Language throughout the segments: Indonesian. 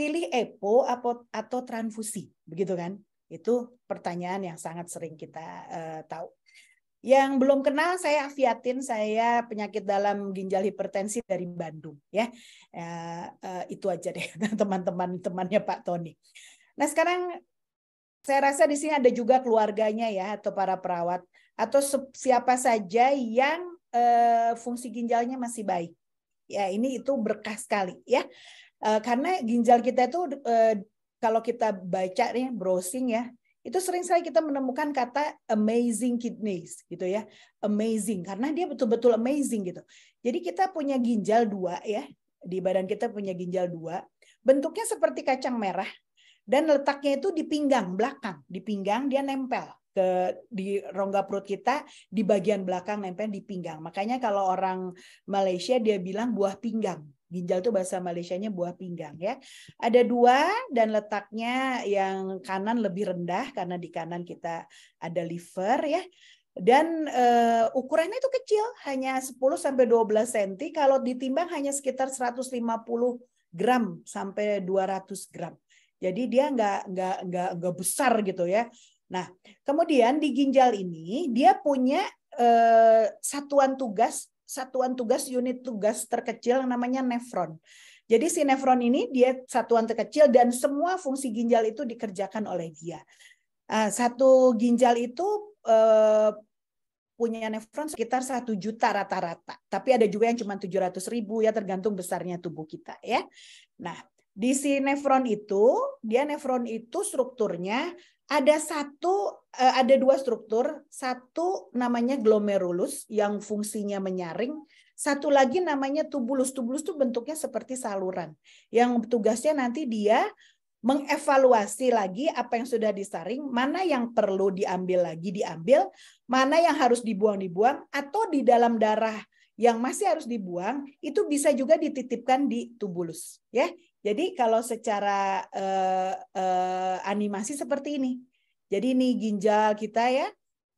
pilih EPO atau, transfusi, begitu kan? Itu pertanyaan yang sangat sering kita uh, tahu. Yang belum kenal saya Afiatin, saya penyakit dalam ginjal hipertensi dari Bandung ya. Uh, uh, itu aja deh teman-teman temannya Pak Tony. Nah, sekarang saya rasa di sini ada juga keluarganya ya atau para perawat atau siapa saja yang uh, fungsi ginjalnya masih baik. Ya, ini itu berkah sekali ya. Eh, karena ginjal kita itu eh, kalau kita baca nih browsing ya, itu sering sekali kita menemukan kata amazing kidneys gitu ya amazing karena dia betul-betul amazing gitu jadi kita punya ginjal dua ya di badan kita punya ginjal dua bentuknya seperti kacang merah dan letaknya itu di pinggang belakang di pinggang dia nempel ke di rongga perut kita di bagian belakang nempel di pinggang makanya kalau orang Malaysia dia bilang buah pinggang Ginjal itu bahasa Malaysianya buah pinggang ya. Ada dua dan letaknya yang kanan lebih rendah karena di kanan kita ada liver ya. Dan uh, ukurannya itu kecil, hanya 10 sampai 12 cm. Kalau ditimbang hanya sekitar 150 gram sampai 200 gram. Jadi dia nggak nggak nggak nggak besar gitu ya. Nah, kemudian di ginjal ini dia punya eh, satuan tugas satuan tugas unit tugas terkecil yang namanya nefron. Jadi si nefron ini dia satuan terkecil dan semua fungsi ginjal itu dikerjakan oleh dia. Ah, satu ginjal itu eh, punya nefron sekitar satu juta rata-rata. Tapi ada juga yang cuma tujuh ratus ribu ya tergantung besarnya tubuh kita ya. Nah di si nefron itu, dia nefron itu strukturnya ada satu eh, ada dua struktur, satu namanya glomerulus yang fungsinya menyaring, satu lagi namanya tubulus. Tubulus itu bentuknya seperti saluran yang tugasnya nanti dia mengevaluasi lagi apa yang sudah disaring, mana yang perlu diambil lagi diambil, mana yang harus dibuang-dibuang atau di dalam darah yang masih harus dibuang itu bisa juga dititipkan di tubulus ya jadi kalau secara eh, uh, animasi seperti ini. Jadi ini ginjal kita ya.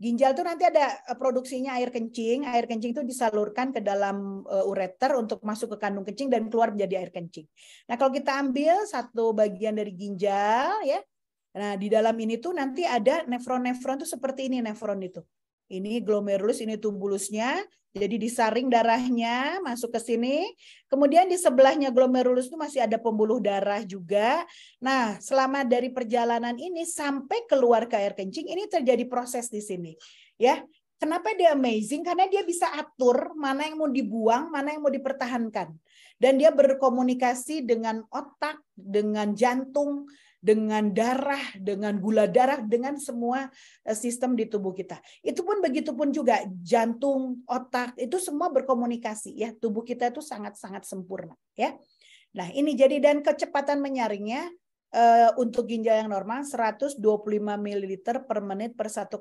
Ginjal tuh nanti ada eh, produksinya air kencing. Air kencing itu disalurkan ke dalam eh, ureter untuk masuk ke kandung kencing dan keluar menjadi air kencing. Nah kalau kita ambil satu bagian dari ginjal ya. Nah di dalam ini tuh nanti ada nefron-nefron tuh seperti ini nefron itu. Ini glomerulus, ini tubulusnya. Jadi disaring darahnya masuk ke sini. Kemudian di sebelahnya glomerulus itu masih ada pembuluh darah juga. Nah, selama dari perjalanan ini sampai keluar ke air kencing ini terjadi proses di sini. Ya. Kenapa dia amazing? Karena dia bisa atur mana yang mau dibuang, mana yang mau dipertahankan. Dan dia berkomunikasi dengan otak, dengan jantung, dengan darah, dengan gula darah, dengan semua eh, sistem di tubuh kita. Itu pun begitu pun juga jantung, otak, itu semua berkomunikasi ya. Tubuh kita itu sangat-sangat sempurna ya. Nah, ini jadi dan kecepatan menyaringnya uh, untuk ginjal yang normal 125 ml per menit per 1,7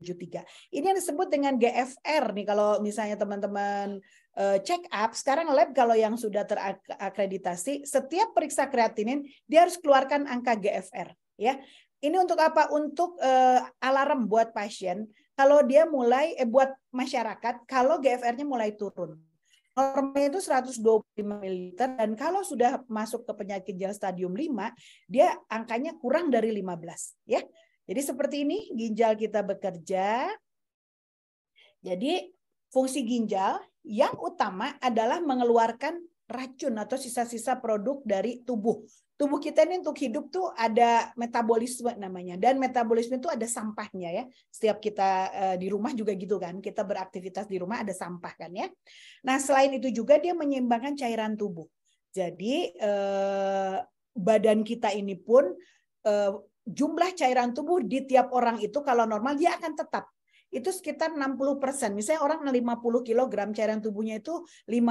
73. Ini yang disebut dengan GFR nih kalau misalnya teman-teman eh, check up, sekarang lab kalau yang sudah terakreditasi, setiap periksa kreatinin dia harus keluarkan angka GFR ya. Ini untuk apa? Untuk uh, alarm buat pasien kalau dia mulai eh, buat masyarakat kalau GFR-nya mulai turun. Normalnya itu 125 ml dan kalau sudah masuk ke penyakit ginjal stadium 5, dia angkanya kurang dari 15 ya. Jadi seperti ini ginjal kita bekerja. Jadi fungsi ginjal yang utama adalah mengeluarkan racun atau sisa-sisa produk dari tubuh. Tubuh kita ini untuk hidup tuh ada metabolisme namanya dan metabolisme itu ada sampahnya ya. Setiap kita eh, di rumah juga gitu kan, kita beraktivitas di rumah ada sampah kan ya. Nah, selain itu juga dia menyeimbangkan cairan tubuh. Jadi eh, badan kita ini pun eh, jumlah cairan tubuh di tiap orang itu kalau normal dia akan tetap itu sekitar 60 persen. Misalnya orang 50 kg cairan tubuhnya itu 50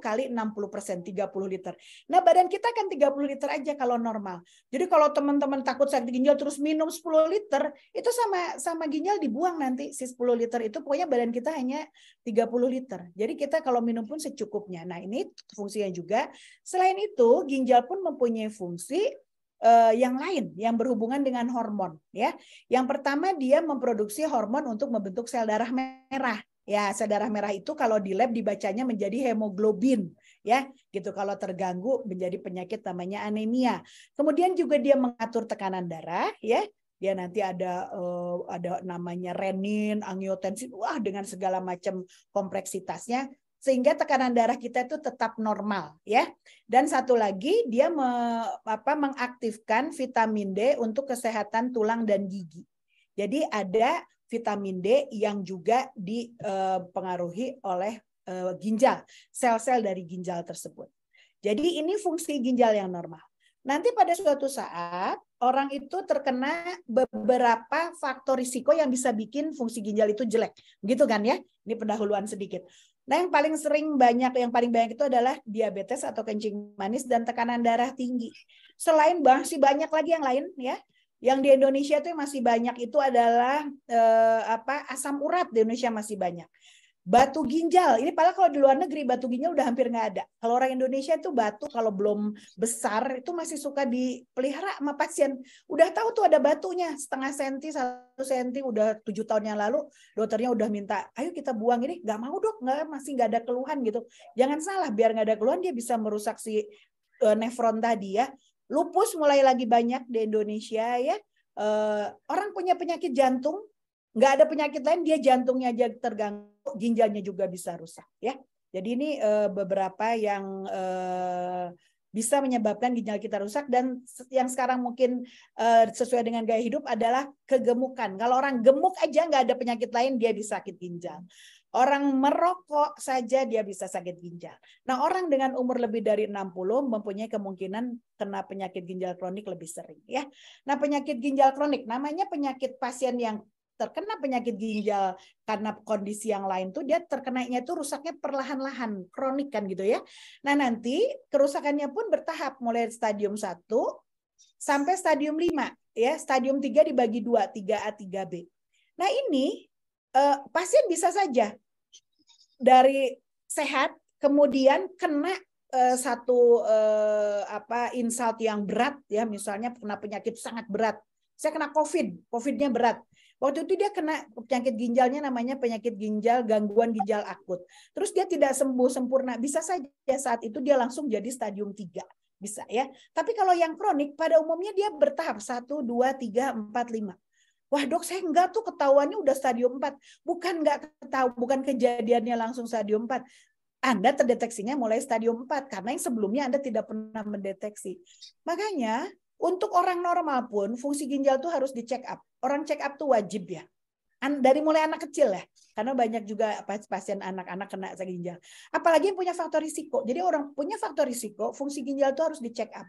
kali 60 persen, 30 liter. Nah badan kita kan 30 liter aja kalau normal. Jadi kalau teman-teman takut sakit ginjal terus minum 10 liter, itu sama sama ginjal dibuang nanti si 10 liter itu pokoknya badan kita hanya 30 liter. Jadi kita kalau minum pun secukupnya. Nah ini fungsinya juga. Selain itu ginjal pun mempunyai fungsi uh, yang lain yang berhubungan dengan hormon ya. Yang pertama dia memproduksi hormon untuk membentuk sel darah merah. Ya, sel darah merah itu kalau di lab dibacanya menjadi hemoglobin ya. Gitu kalau terganggu menjadi penyakit namanya anemia. Kemudian juga dia mengatur tekanan darah ya. Dia nanti ada eh, ada namanya renin, angiotensin, wah dengan segala macam kompleksitasnya sehingga tekanan darah kita itu tetap normal ya. Dan satu lagi dia me, apa, mengaktifkan vitamin D untuk kesehatan tulang dan gigi. Jadi ada vitamin D yang juga dipengaruhi eh, oleh eh, ginjal, sel-sel dari ginjal tersebut. Jadi ini fungsi ginjal yang normal. Nanti pada suatu saat orang itu terkena beberapa faktor risiko yang bisa bikin fungsi ginjal itu jelek. Gitu kan ya? Ini pendahuluan sedikit. Nah, yang paling sering banyak, yang paling banyak itu adalah diabetes atau kencing manis dan tekanan darah tinggi. Selain masih banyak lagi yang lain ya. Yang di Indonesia itu masih banyak itu adalah eh, apa? asam urat di Indonesia masih banyak batu ginjal. Ini padahal kalau di luar negeri batu ginjal udah hampir nggak ada. Kalau orang Indonesia itu batu kalau belum besar itu masih suka dipelihara sama pasien. Udah tahu tuh ada batunya setengah senti, satu senti udah tujuh tahun yang lalu dokternya udah minta, ayo kita buang ini. Nggak mau dok, nggak masih nggak ada keluhan gitu. Jangan salah, biar nggak ada keluhan dia bisa merusak si eh, nefron tadi ya. Lupus mulai lagi banyak di Indonesia ya. Eh, orang punya penyakit jantung, nggak ada penyakit lain dia jantungnya aja terganggu ginjalnya juga bisa rusak ya. Jadi ini eh, beberapa yang eh, bisa menyebabkan ginjal kita rusak dan yang sekarang mungkin eh, sesuai dengan gaya hidup adalah kegemukan. Kalau orang gemuk aja nggak ada penyakit lain dia bisa sakit ginjal. Orang merokok saja dia bisa sakit ginjal. Nah, orang dengan umur lebih dari 60 mempunyai kemungkinan kena penyakit ginjal kronik lebih sering ya. Nah, penyakit ginjal kronik namanya penyakit pasien yang terkena penyakit ginjal karena kondisi yang lain tuh dia terkenanya itu rusaknya perlahan-lahan kronik kan gitu ya. Nah, nanti kerusakannya pun bertahap mulai stadium 1 sampai stadium 5 ya. Stadium 3 dibagi 2, 3A, 3B. Nah, ini eh, pasien bisa saja dari sehat kemudian kena eh, satu eh, apa insult yang berat ya, misalnya kena penyakit sangat berat. Saya kena COVID, COVID-nya berat Waktu itu dia kena penyakit ginjalnya namanya penyakit ginjal gangguan ginjal akut. Terus dia tidak sembuh sempurna. Bisa saja saat itu dia langsung jadi stadium 3 bisa ya. Tapi kalau yang kronik pada umumnya dia bertahap 1 2 3 4 5. Wah dok saya enggak tuh ketahuannya udah stadium 4. Bukan enggak tahu, bukan kejadiannya langsung stadium 4. Anda terdeteksinya mulai stadium 4 karena yang sebelumnya Anda tidak pernah mendeteksi. Makanya untuk orang normal pun fungsi ginjal tuh harus dicek up. Orang check up tuh wajib ya. Dari mulai anak kecil ya. Karena banyak juga pasien anak-anak kena sakit ginjal. Apalagi yang punya faktor risiko. Jadi orang punya faktor risiko, fungsi ginjal itu harus dicek up.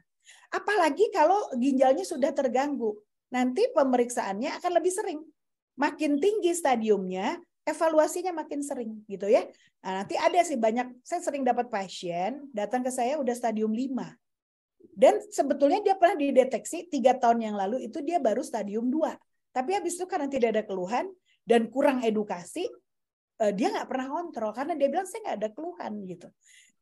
Apalagi kalau ginjalnya sudah terganggu. Nanti pemeriksaannya akan lebih sering. Makin tinggi stadiumnya, evaluasinya makin sering gitu ya. Nah, nanti ada sih banyak saya sering dapat pasien datang ke saya udah stadium 5. Dan sebetulnya dia pernah dideteksi tiga tahun yang lalu itu dia baru stadium 2. Tapi habis itu karena tidak ada keluhan dan kurang edukasi, eh, dia nggak pernah kontrol karena dia bilang saya nggak ada keluhan gitu.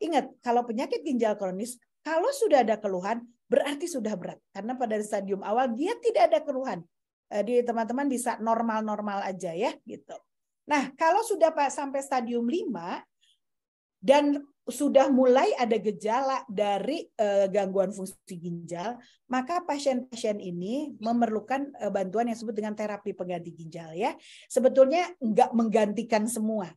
Ingat kalau penyakit ginjal kronis kalau sudah ada keluhan berarti sudah berat karena pada stadium awal dia tidak ada keluhan. Jadi eh, teman-teman bisa normal-normal aja ya gitu. Nah, kalau sudah sampai stadium 5 dan sudah mulai ada gejala dari uh, gangguan fungsi ginjal, maka pasien-pasien ini memerlukan uh, bantuan yang disebut dengan terapi pengganti ginjal ya. Sebetulnya nggak menggantikan semua.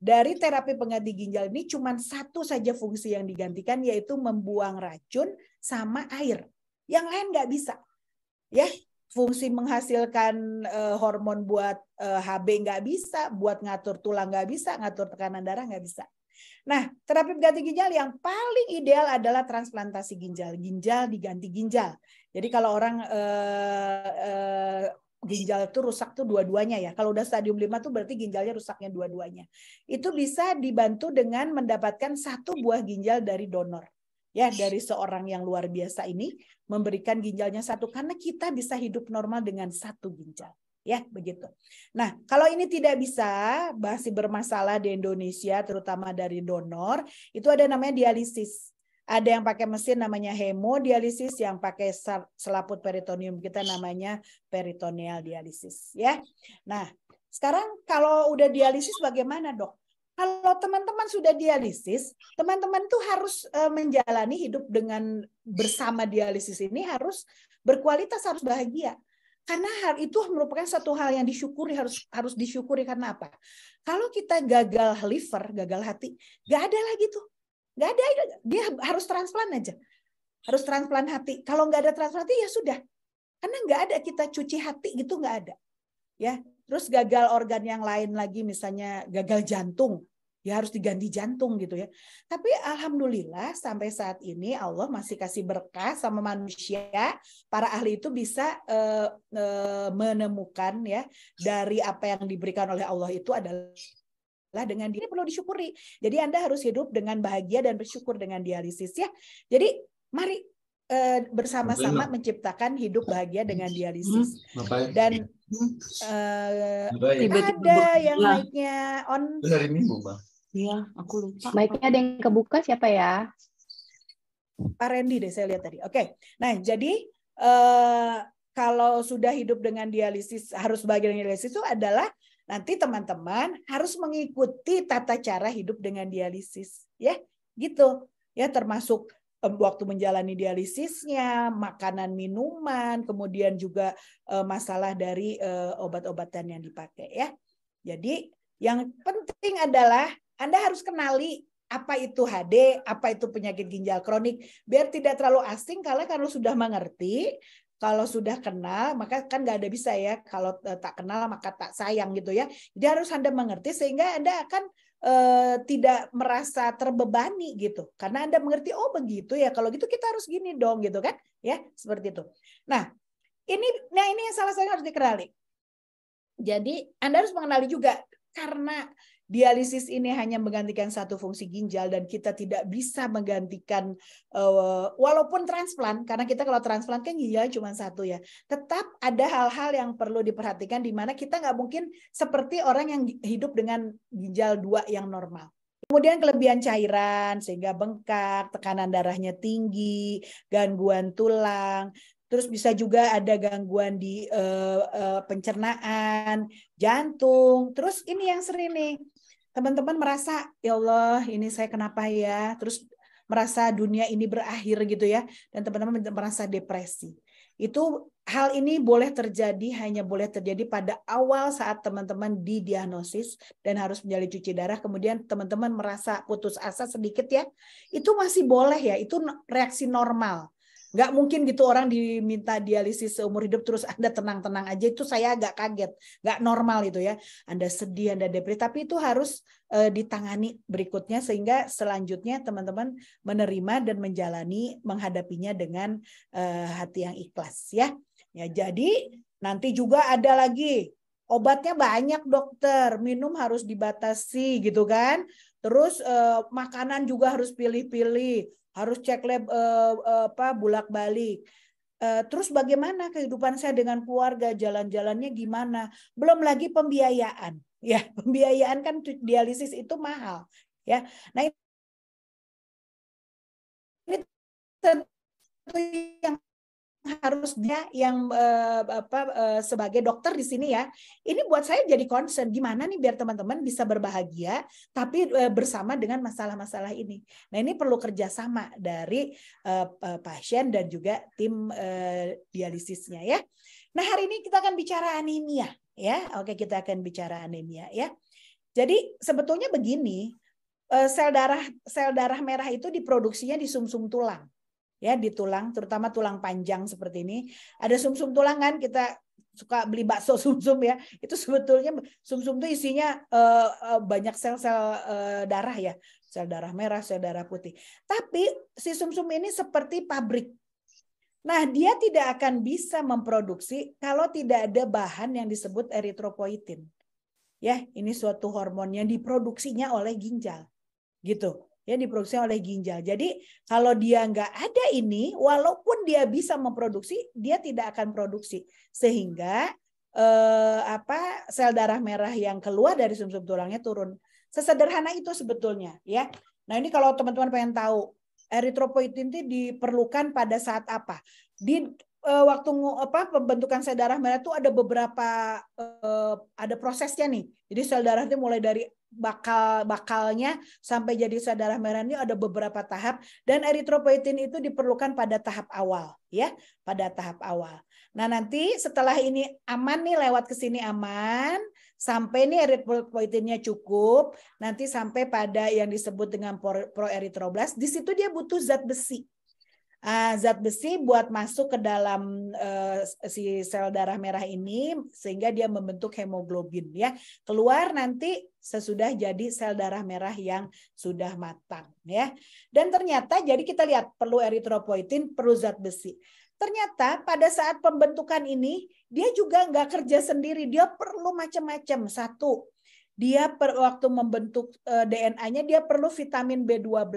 Dari terapi pengganti ginjal ini cuma satu saja fungsi yang digantikan yaitu membuang racun sama air. Yang lain nggak bisa. Ya, fungsi menghasilkan uh, hormon buat uh, HB nggak bisa, buat ngatur tulang nggak bisa, ngatur tekanan darah nggak bisa. Nah, terapi pengganti ginjal yang paling ideal adalah transplantasi ginjal, ginjal diganti ginjal. Jadi kalau orang uh, uh, ginjal itu rusak tuh dua-duanya ya. Kalau udah stadium 5 tuh berarti ginjalnya rusaknya dua-duanya. Itu bisa dibantu dengan mendapatkan satu buah ginjal dari donor. Ya, dari seorang yang luar biasa ini memberikan ginjalnya satu karena kita bisa hidup normal dengan satu ginjal ya begitu. Nah, kalau ini tidak bisa masih bermasalah di Indonesia terutama dari donor, itu ada namanya dialisis. Ada yang pakai mesin namanya hemodialisis, yang pakai selaput peritoneum kita namanya peritoneal dialisis ya. Nah, sekarang kalau udah dialisis bagaimana, Dok? Kalau teman-teman sudah dialisis, teman-teman tuh harus eh, menjalani hidup dengan bersama dialisis ini harus berkualitas, harus bahagia karena hal itu merupakan satu hal yang disyukuri harus harus disyukuri karena apa? Kalau kita gagal liver, gagal hati, nggak ada lagi tuh. Nggak ada, dia harus transplant aja. Harus transplant hati. Kalau nggak ada transplant ya sudah. Karena nggak ada kita cuci hati gitu nggak ada. Ya, terus gagal organ yang lain lagi misalnya gagal jantung ya harus diganti jantung gitu ya. Tapi alhamdulillah sampai saat ini Allah masih kasih berkah sama manusia. Para ahli itu bisa uh, uh, menemukan ya dari apa yang diberikan oleh Allah itu adalah lah dengan diri perlu disyukuri. Jadi Anda harus hidup dengan bahagia dan bersyukur dengan dialisis ya. Jadi mari uh, bersama-sama menciptakan hidup bahagia dengan dialisis. Hmm, dan uh, ada yang naiknya on. Benar ini, Bang. Iya, aku lupa. Baiknya ada yang kebuka siapa ya? Pak Randy deh saya lihat tadi. Oke. Nah, jadi eh, kalau sudah hidup dengan dialisis harus bagian dengan dialisis itu adalah nanti teman-teman harus mengikuti tata cara hidup dengan dialisis, ya. Gitu. Ya termasuk waktu menjalani dialisisnya, makanan, minuman, kemudian juga eh, masalah dari eh, obat-obatan yang dipakai ya. Jadi yang penting adalah anda harus kenali apa itu HD, apa itu penyakit ginjal kronik, biar tidak terlalu asing karena kalau sudah mengerti, kalau sudah kenal, maka kan nggak ada bisa ya, kalau eh, tak kenal maka tak sayang gitu ya. Jadi harus Anda mengerti sehingga Anda akan eh, tidak merasa terbebani gitu. Karena Anda mengerti, oh begitu ya, kalau gitu kita harus gini dong gitu kan. Ya, seperti itu. Nah, ini nah ini yang salah saya harus dikenali. Jadi Anda harus mengenali juga karena dialisis ini hanya menggantikan satu fungsi ginjal dan kita tidak bisa menggantikan eh, walaupun transplant karena kita kalau transplant kan ginjal cuma satu ya tetap ada hal-hal yang perlu diperhatikan di mana kita nggak mungkin seperti orang yang hidup dengan ginjal dua yang normal Kemudian kelebihan cairan sehingga bengkak, tekanan darahnya tinggi, gangguan tulang, terus bisa juga ada gangguan di uh, uh, pencernaan, jantung. Terus ini yang sering nih teman-teman merasa ya Allah ini saya kenapa ya terus merasa dunia ini berakhir gitu ya dan teman-teman merasa depresi itu hal ini boleh terjadi hanya boleh terjadi pada awal saat teman-teman didiagnosis dan harus menjalani cuci darah kemudian teman-teman merasa putus asa sedikit ya itu masih boleh ya itu reaksi normal Nggak mungkin gitu orang diminta dialisis seumur hidup terus Anda tenang-tenang aja. Itu saya agak kaget. Nggak normal itu ya. Anda sedih, Anda depresi. Tapi itu harus eh, ditangani berikutnya sehingga selanjutnya teman-teman menerima dan menjalani menghadapinya dengan eh, hati yang ikhlas ya. Ya, jadi nanti juga ada lagi obatnya banyak dokter, minum harus dibatasi gitu kan. Terus eh, makanan juga harus pilih-pilih harus cek lab eh, eh apa bulak balik Eh, terus bagaimana kehidupan saya dengan keluarga, jalan-jalannya gimana? Belum lagi pembiayaan. Ya, pembiayaan kan dialisis itu mahal, ya. Nah, ini tentu yang harusnya yang uh, apa uh, sebagai dokter di sini ya. Ini buat saya jadi concern gimana nih biar teman-teman bisa berbahagia tapi uh, bersama dengan masalah-masalah ini. Nah, ini perlu kerjasama dari uh, uh, pasien dan juga tim uh, dialisisnya ya. Nah, hari ini kita akan bicara anemia ya. Oke, kita akan bicara anemia ya. Jadi sebetulnya begini, uh, sel darah sel darah merah itu diproduksinya di sumsum -sum tulang ya di tulang, terutama tulang panjang seperti ini. Ada sumsum -sum tulang kan kita suka beli bakso sumsum -sum ya. Itu sebetulnya sumsum -sum itu isinya uh, banyak sel-sel uh, darah ya, sel darah merah, sel darah putih. Tapi si sumsum ini seperti pabrik. Nah, dia tidak akan bisa memproduksi kalau tidak ada bahan yang disebut eritropoietin. Ya, ini suatu hormon yang diproduksinya oleh ginjal. Gitu ya diproduksi oleh ginjal. Jadi kalau dia nggak ada ini, walaupun dia bisa memproduksi, dia tidak akan produksi sehingga eh, apa sel darah merah yang keluar dari sumsum tulangnya turun. Sesederhana itu sebetulnya, ya. Nah ini kalau teman-teman pengen tahu eritropoietin itu diperlukan pada saat apa? Di uh, waktu apa pembentukan sel darah merah itu ada beberapa uh, ada prosesnya nih. Jadi sel darah itu mulai dari bakal bakalnya sampai jadi sel darah merah ini ada beberapa tahap dan eritropoietin itu diperlukan pada tahap awal ya, pada tahap awal. Nah, nanti setelah ini aman nih lewat ke sini aman, sampai nih eritropoietinnya cukup, nanti sampai pada yang disebut dengan proeritroblast, di situ dia butuh zat besi uh, zat besi buat masuk ke dalam uh, si sel darah merah ini sehingga dia membentuk hemoglobin ya. Keluar nanti sesudah jadi sel darah merah yang sudah matang ya. Dan ternyata jadi kita lihat perlu eritropoietin, perlu zat besi. Ternyata pada saat pembentukan ini dia juga nggak kerja sendiri, dia perlu macam-macam. Satu, dia per, waktu membentuk eh, DNA-nya dia perlu vitamin B12,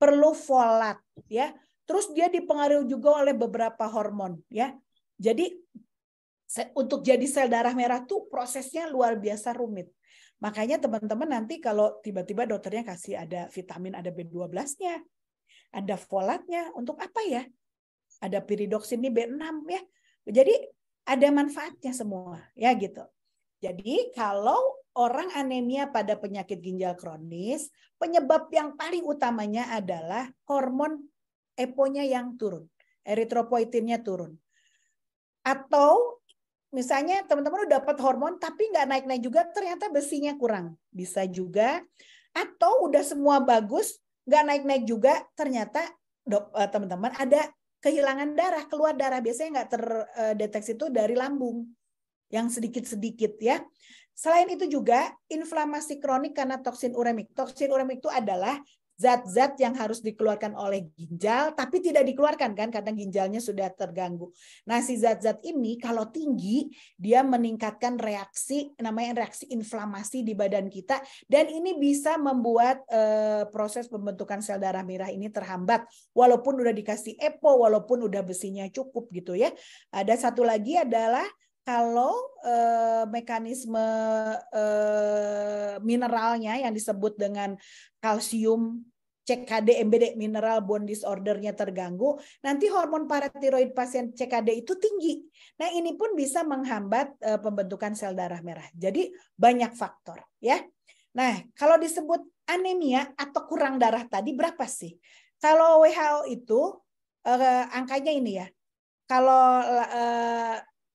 perlu folat ya, Terus dia dipengaruhi juga oleh beberapa hormon ya. Jadi untuk jadi sel darah merah tuh prosesnya luar biasa rumit. Makanya teman-teman nanti kalau tiba-tiba dokternya kasih ada vitamin, ada B12-nya, ada folatnya, untuk apa ya? Ada piridoksin ini B6 ya. Jadi ada manfaatnya semua ya gitu. Jadi kalau orang anemia pada penyakit ginjal kronis, penyebab yang paling utamanya adalah hormon Eponya yang turun, eritropoietinnya turun. Atau misalnya teman-teman udah dapat hormon tapi nggak naik-naik juga ternyata besinya kurang, bisa juga. Atau udah semua bagus nggak naik-naik juga ternyata eh, teman-teman ada kehilangan darah, keluar darah biasanya nggak terdeteksi eh, itu dari lambung yang sedikit-sedikit ya. Selain itu juga inflamasi kronik karena toksin uremik. Toksin uremik itu adalah zat-zat yang harus dikeluarkan oleh ginjal, tapi tidak dikeluarkan kan karena ginjalnya sudah terganggu. Nah si zat-zat ini kalau tinggi dia meningkatkan reaksi namanya reaksi inflamasi di badan kita dan ini bisa membuat eh, proses pembentukan sel darah merah ini terhambat walaupun udah dikasih EPO, walaupun udah besinya cukup gitu ya. Ada satu lagi adalah kalau e, mekanisme e, mineralnya yang disebut dengan kalsium CKD MBD mineral bone disordernya terganggu, nanti hormon paratiroid pasien CKD itu tinggi. Nah, ini pun bisa menghambat e, pembentukan sel darah merah. Jadi banyak faktor, ya. Nah, kalau disebut anemia atau kurang darah tadi berapa sih? Kalau WHO itu e, angkanya ini ya. Kalau e,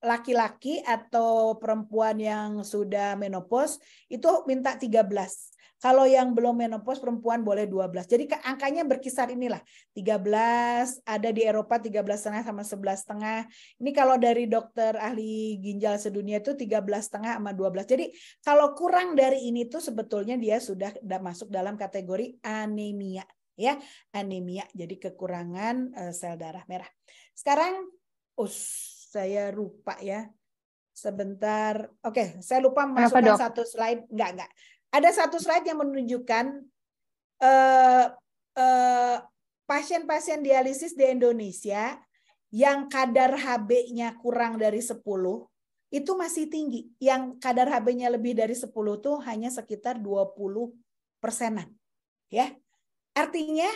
laki-laki atau perempuan yang sudah menopause itu minta 13. Kalau yang belum menopause perempuan boleh 12. Jadi angkanya berkisar inilah 13 ada di Eropa 13 setengah sama 11 setengah. Ini kalau dari dokter ahli ginjal sedunia itu 13 setengah sama 12. Jadi kalau kurang dari ini tuh sebetulnya dia sudah masuk dalam kategori anemia ya anemia jadi kekurangan eh, sel darah merah. Sekarang us saya lupa ya. Sebentar. Oke, okay, saya lupa masukkan Apa, satu slide. Enggak, enggak. Ada satu slide yang menunjukkan eh, eh, pasien-pasien dialisis di Indonesia yang kadar HB-nya kurang dari 10 itu masih tinggi. Yang kadar HB-nya lebih dari 10 tuh hanya sekitar 20 persenan. Ya. Artinya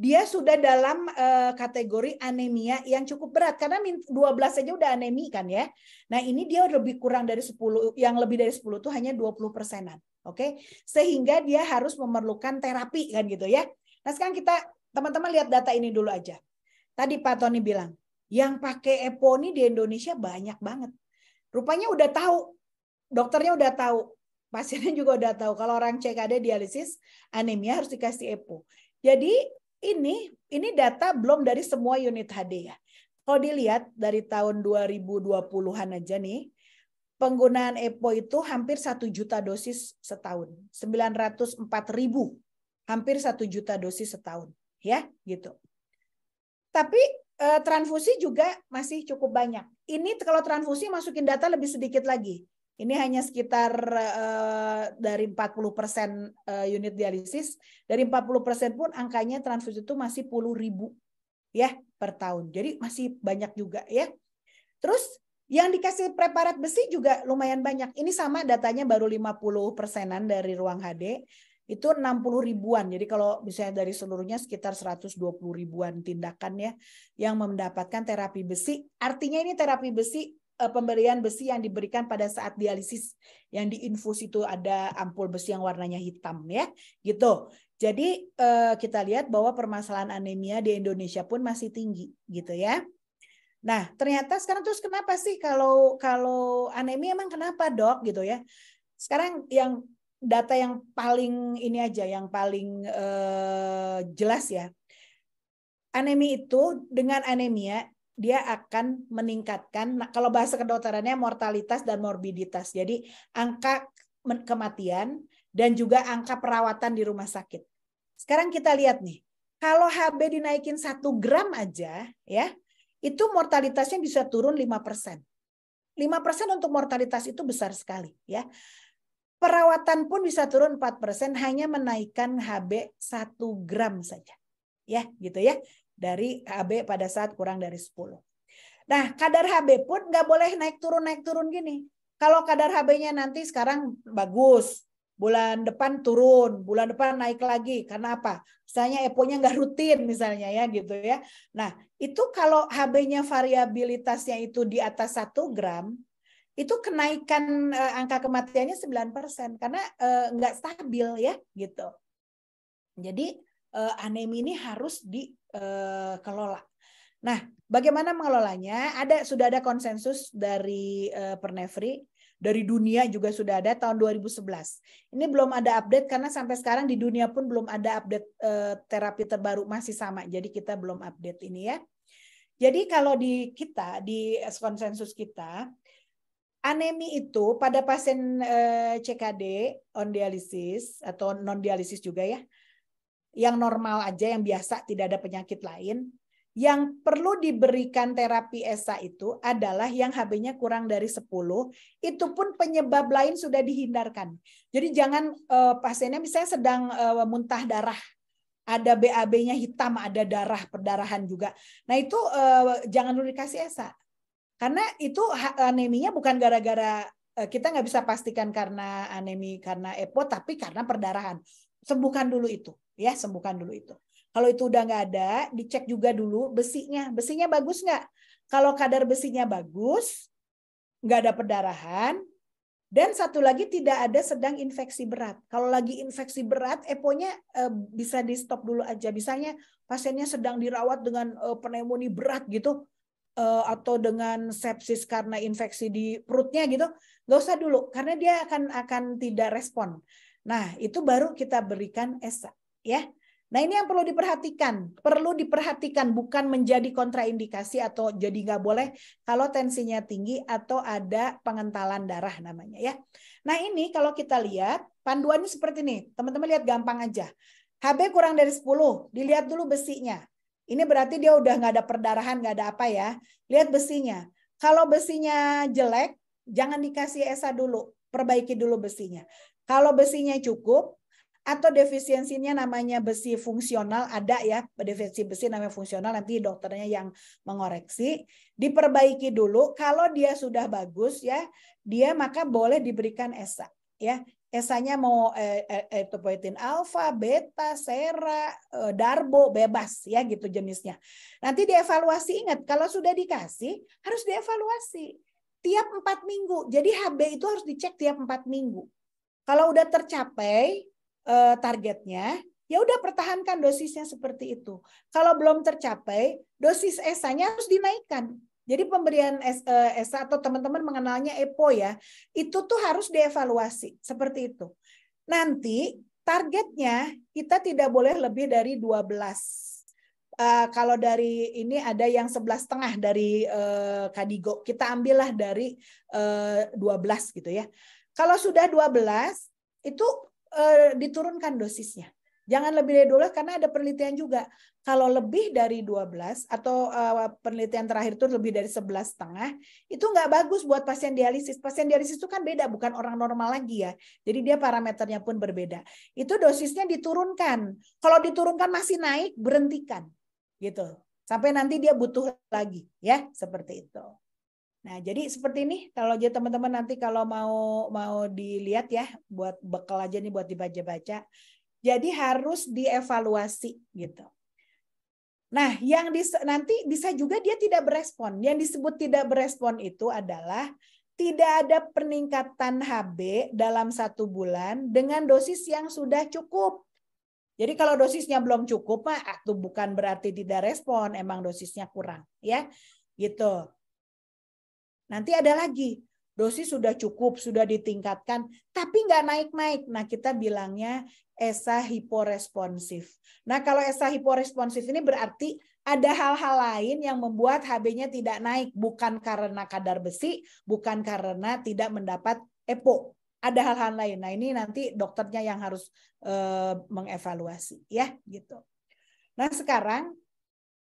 dia sudah dalam uh, kategori anemia yang cukup berat karena 12 saja udah anemi kan ya. Nah, ini dia lebih kurang dari 10 yang lebih dari 10 itu hanya 20 persenan. Oke. Okay? Sehingga dia harus memerlukan terapi kan gitu ya. Nah, sekarang kita teman-teman lihat data ini dulu aja. Tadi Pak Tony bilang, yang pakai Eponi di Indonesia banyak banget. Rupanya udah tahu, dokternya udah tahu, pasiennya juga udah tahu kalau orang CKD dialisis anemia harus dikasih EPO. Jadi ini ini data belum dari semua unit HD ya. Kalau dilihat dari tahun 2020-an aja nih, penggunaan EPO itu hampir 1 juta dosis setahun. 904 ribu, hampir 1 juta dosis setahun. ya gitu. Tapi eh, transfusi juga masih cukup banyak. Ini kalau transfusi masukin data lebih sedikit lagi. Ini hanya sekitar uh, dari 40% uh, eh, unit dialisis, dari 40% pun angkanya transfusi itu masih puluh ribu ya per tahun. Jadi masih banyak juga ya. Terus yang dikasih preparat besi juga lumayan banyak. Ini sama datanya baru 50 persenan dari ruang HD itu 60 ribuan. Jadi kalau misalnya dari seluruhnya sekitar 120 ribuan tindakan ya yang mendapatkan terapi besi. Artinya ini terapi besi Eh, pemberian besi yang diberikan pada saat dialisis yang diinfus itu ada ampul besi yang warnanya hitam ya gitu jadi eh, kita lihat bahwa permasalahan anemia di Indonesia pun masih tinggi gitu ya nah ternyata sekarang terus kenapa sih kalau kalau anemia emang kenapa dok gitu ya sekarang yang data yang paling ini aja yang paling eh, jelas ya anemia itu dengan anemia dia akan meningkatkan nah, kalau bahasa kedokterannya mortalitas dan morbiditas. Jadi angka kematian dan juga angka perawatan di rumah sakit. Sekarang kita lihat nih, kalau HB dinaikin 1 gram aja ya, itu mortalitasnya bisa turun 5%. 5% untuk mortalitas itu besar sekali ya. Perawatan pun bisa turun 4% hanya menaikkan HB 1 gram saja. Ya, gitu ya dari HB pada saat kurang dari 10. Nah, kadar HB pun nggak boleh naik turun naik turun gini. Kalau kadar HB-nya nanti sekarang bagus, bulan depan turun, bulan depan naik lagi. Karena apa? Misalnya EPO-nya nggak rutin misalnya ya gitu ya. Nah itu kalau HB-nya variabilitasnya itu di atas 1 gram, itu kenaikan eh, angka kematiannya 9% karena eh, nggak stabil ya gitu. Jadi Eh, anemi ini harus dikelola. Eh, nah, bagaimana mengelolanya? Ada sudah ada konsensus dari uh, Pernefri dari dunia juga sudah ada tahun 2011. Ini belum ada update karena sampai sekarang di dunia pun belum ada update uh, terapi terbaru masih sama. Jadi kita belum update ini ya. Jadi kalau di kita di konsensus kita anemi itu pada pasien CKD on dialisis atau non dialisis juga ya yang normal aja, yang biasa, tidak ada penyakit lain. Yang perlu diberikan terapi ESA itu adalah yang HB-nya kurang dari 10, itu pun penyebab lain sudah dihindarkan. Jadi jangan uh, pasiennya misalnya sedang uh, muntah darah, ada BAB-nya hitam, ada darah, perdarahan juga. Nah itu uh, jangan dulu dikasih ESA. Karena itu anemia bukan gara-gara kita nggak bisa pastikan karena anemia karena EPO tapi karena perdarahan sembuhkan dulu itu ya sembuhkan dulu itu kalau itu udah nggak ada dicek juga dulu besinya besinya bagus nggak kalau kadar besinya bagus nggak ada perdarahan dan satu lagi tidak ada sedang infeksi berat. Kalau lagi infeksi berat, eponya eh, bisa di stop dulu aja. Misalnya pasiennya sedang dirawat dengan eh, pneumonia berat gitu, eh, atau dengan sepsis karena infeksi di perutnya gitu, nggak usah dulu karena dia akan akan tidak respon. Nah, itu baru kita berikan ESA, ya. Nah, ini yang perlu diperhatikan. Perlu diperhatikan bukan menjadi kontraindikasi atau jadi nggak boleh kalau tensinya tinggi atau ada pengentalan darah namanya ya. Nah, ini kalau kita lihat panduannya seperti ini. Teman-teman lihat gampang aja. HB kurang dari 10, dilihat dulu besinya. Ini berarti dia udah nggak ada perdarahan, nggak ada apa ya. Lihat besinya. Kalau besinya jelek, jangan dikasih ESA dulu. Perbaiki dulu besinya. Kalau besinya cukup, atau defisiensinya namanya besi fungsional ada ya defisi besi namanya fungsional nanti dokternya yang mengoreksi diperbaiki dulu kalau dia sudah bagus ya dia maka boleh diberikan ESA ya esanya mau erythropoietin eh, eh, alfa, beta, sera, eh, darbo bebas ya gitu jenisnya. Nanti dievaluasi ingat kalau sudah dikasih harus dievaluasi tiap empat minggu. Jadi HB itu harus dicek tiap empat minggu kalau udah tercapai uh, targetnya, ya udah pertahankan dosisnya seperti itu. Kalau belum tercapai, dosis ESA-nya harus dinaikkan. Jadi pemberian ESA eh, atau teman-teman mengenalnya EPO ya, itu tuh harus dievaluasi seperti itu. Nanti targetnya kita tidak boleh lebih dari 12. Uh, eh, kalau dari ini ada yang sebelas setengah dari uh, Kadigo, kita ambillah dari uh, 12 gitu ya. Kalau sudah 12 itu eh, diturunkan dosisnya. Jangan lebih dari 12 karena ada penelitian juga. Kalau lebih dari 12 atau uh, penelitian terakhir itu lebih dari 11 setengah, itu nggak bagus buat pasien dialisis. Pasien dialisis itu kan beda, bukan orang normal lagi ya. Jadi dia parameternya pun berbeda. Itu dosisnya diturunkan. Kalau diturunkan masih naik, berhentikan. Gitu. Sampai nanti dia butuh lagi ya, seperti itu. Nah, jadi seperti ini kalau aja teman-teman nanti kalau mau mau dilihat ya buat bekal aja nih buat dibaca-baca. Jadi harus dievaluasi gitu. Nah, yang dis, nanti bisa juga dia tidak berespon. Yang disebut tidak berespon itu adalah tidak ada peningkatan HB dalam satu bulan dengan dosis yang sudah cukup. Jadi kalau dosisnya belum cukup, mah itu ah, bukan berarti tidak respon, emang dosisnya kurang, ya, gitu. Nanti ada lagi, dosis sudah cukup, sudah ditingkatkan, tapi nggak naik-naik. Nah, kita bilangnya ESA hiporesponsif. Nah, kalau ESA hiporesponsif ini berarti ada hal-hal lain yang membuat HB-nya tidak naik, bukan karena kadar besi, bukan karena tidak mendapat EPO. Ada hal-hal lain. Nah, ini nanti dokternya yang harus uh, mengevaluasi ya, gitu. Nah, sekarang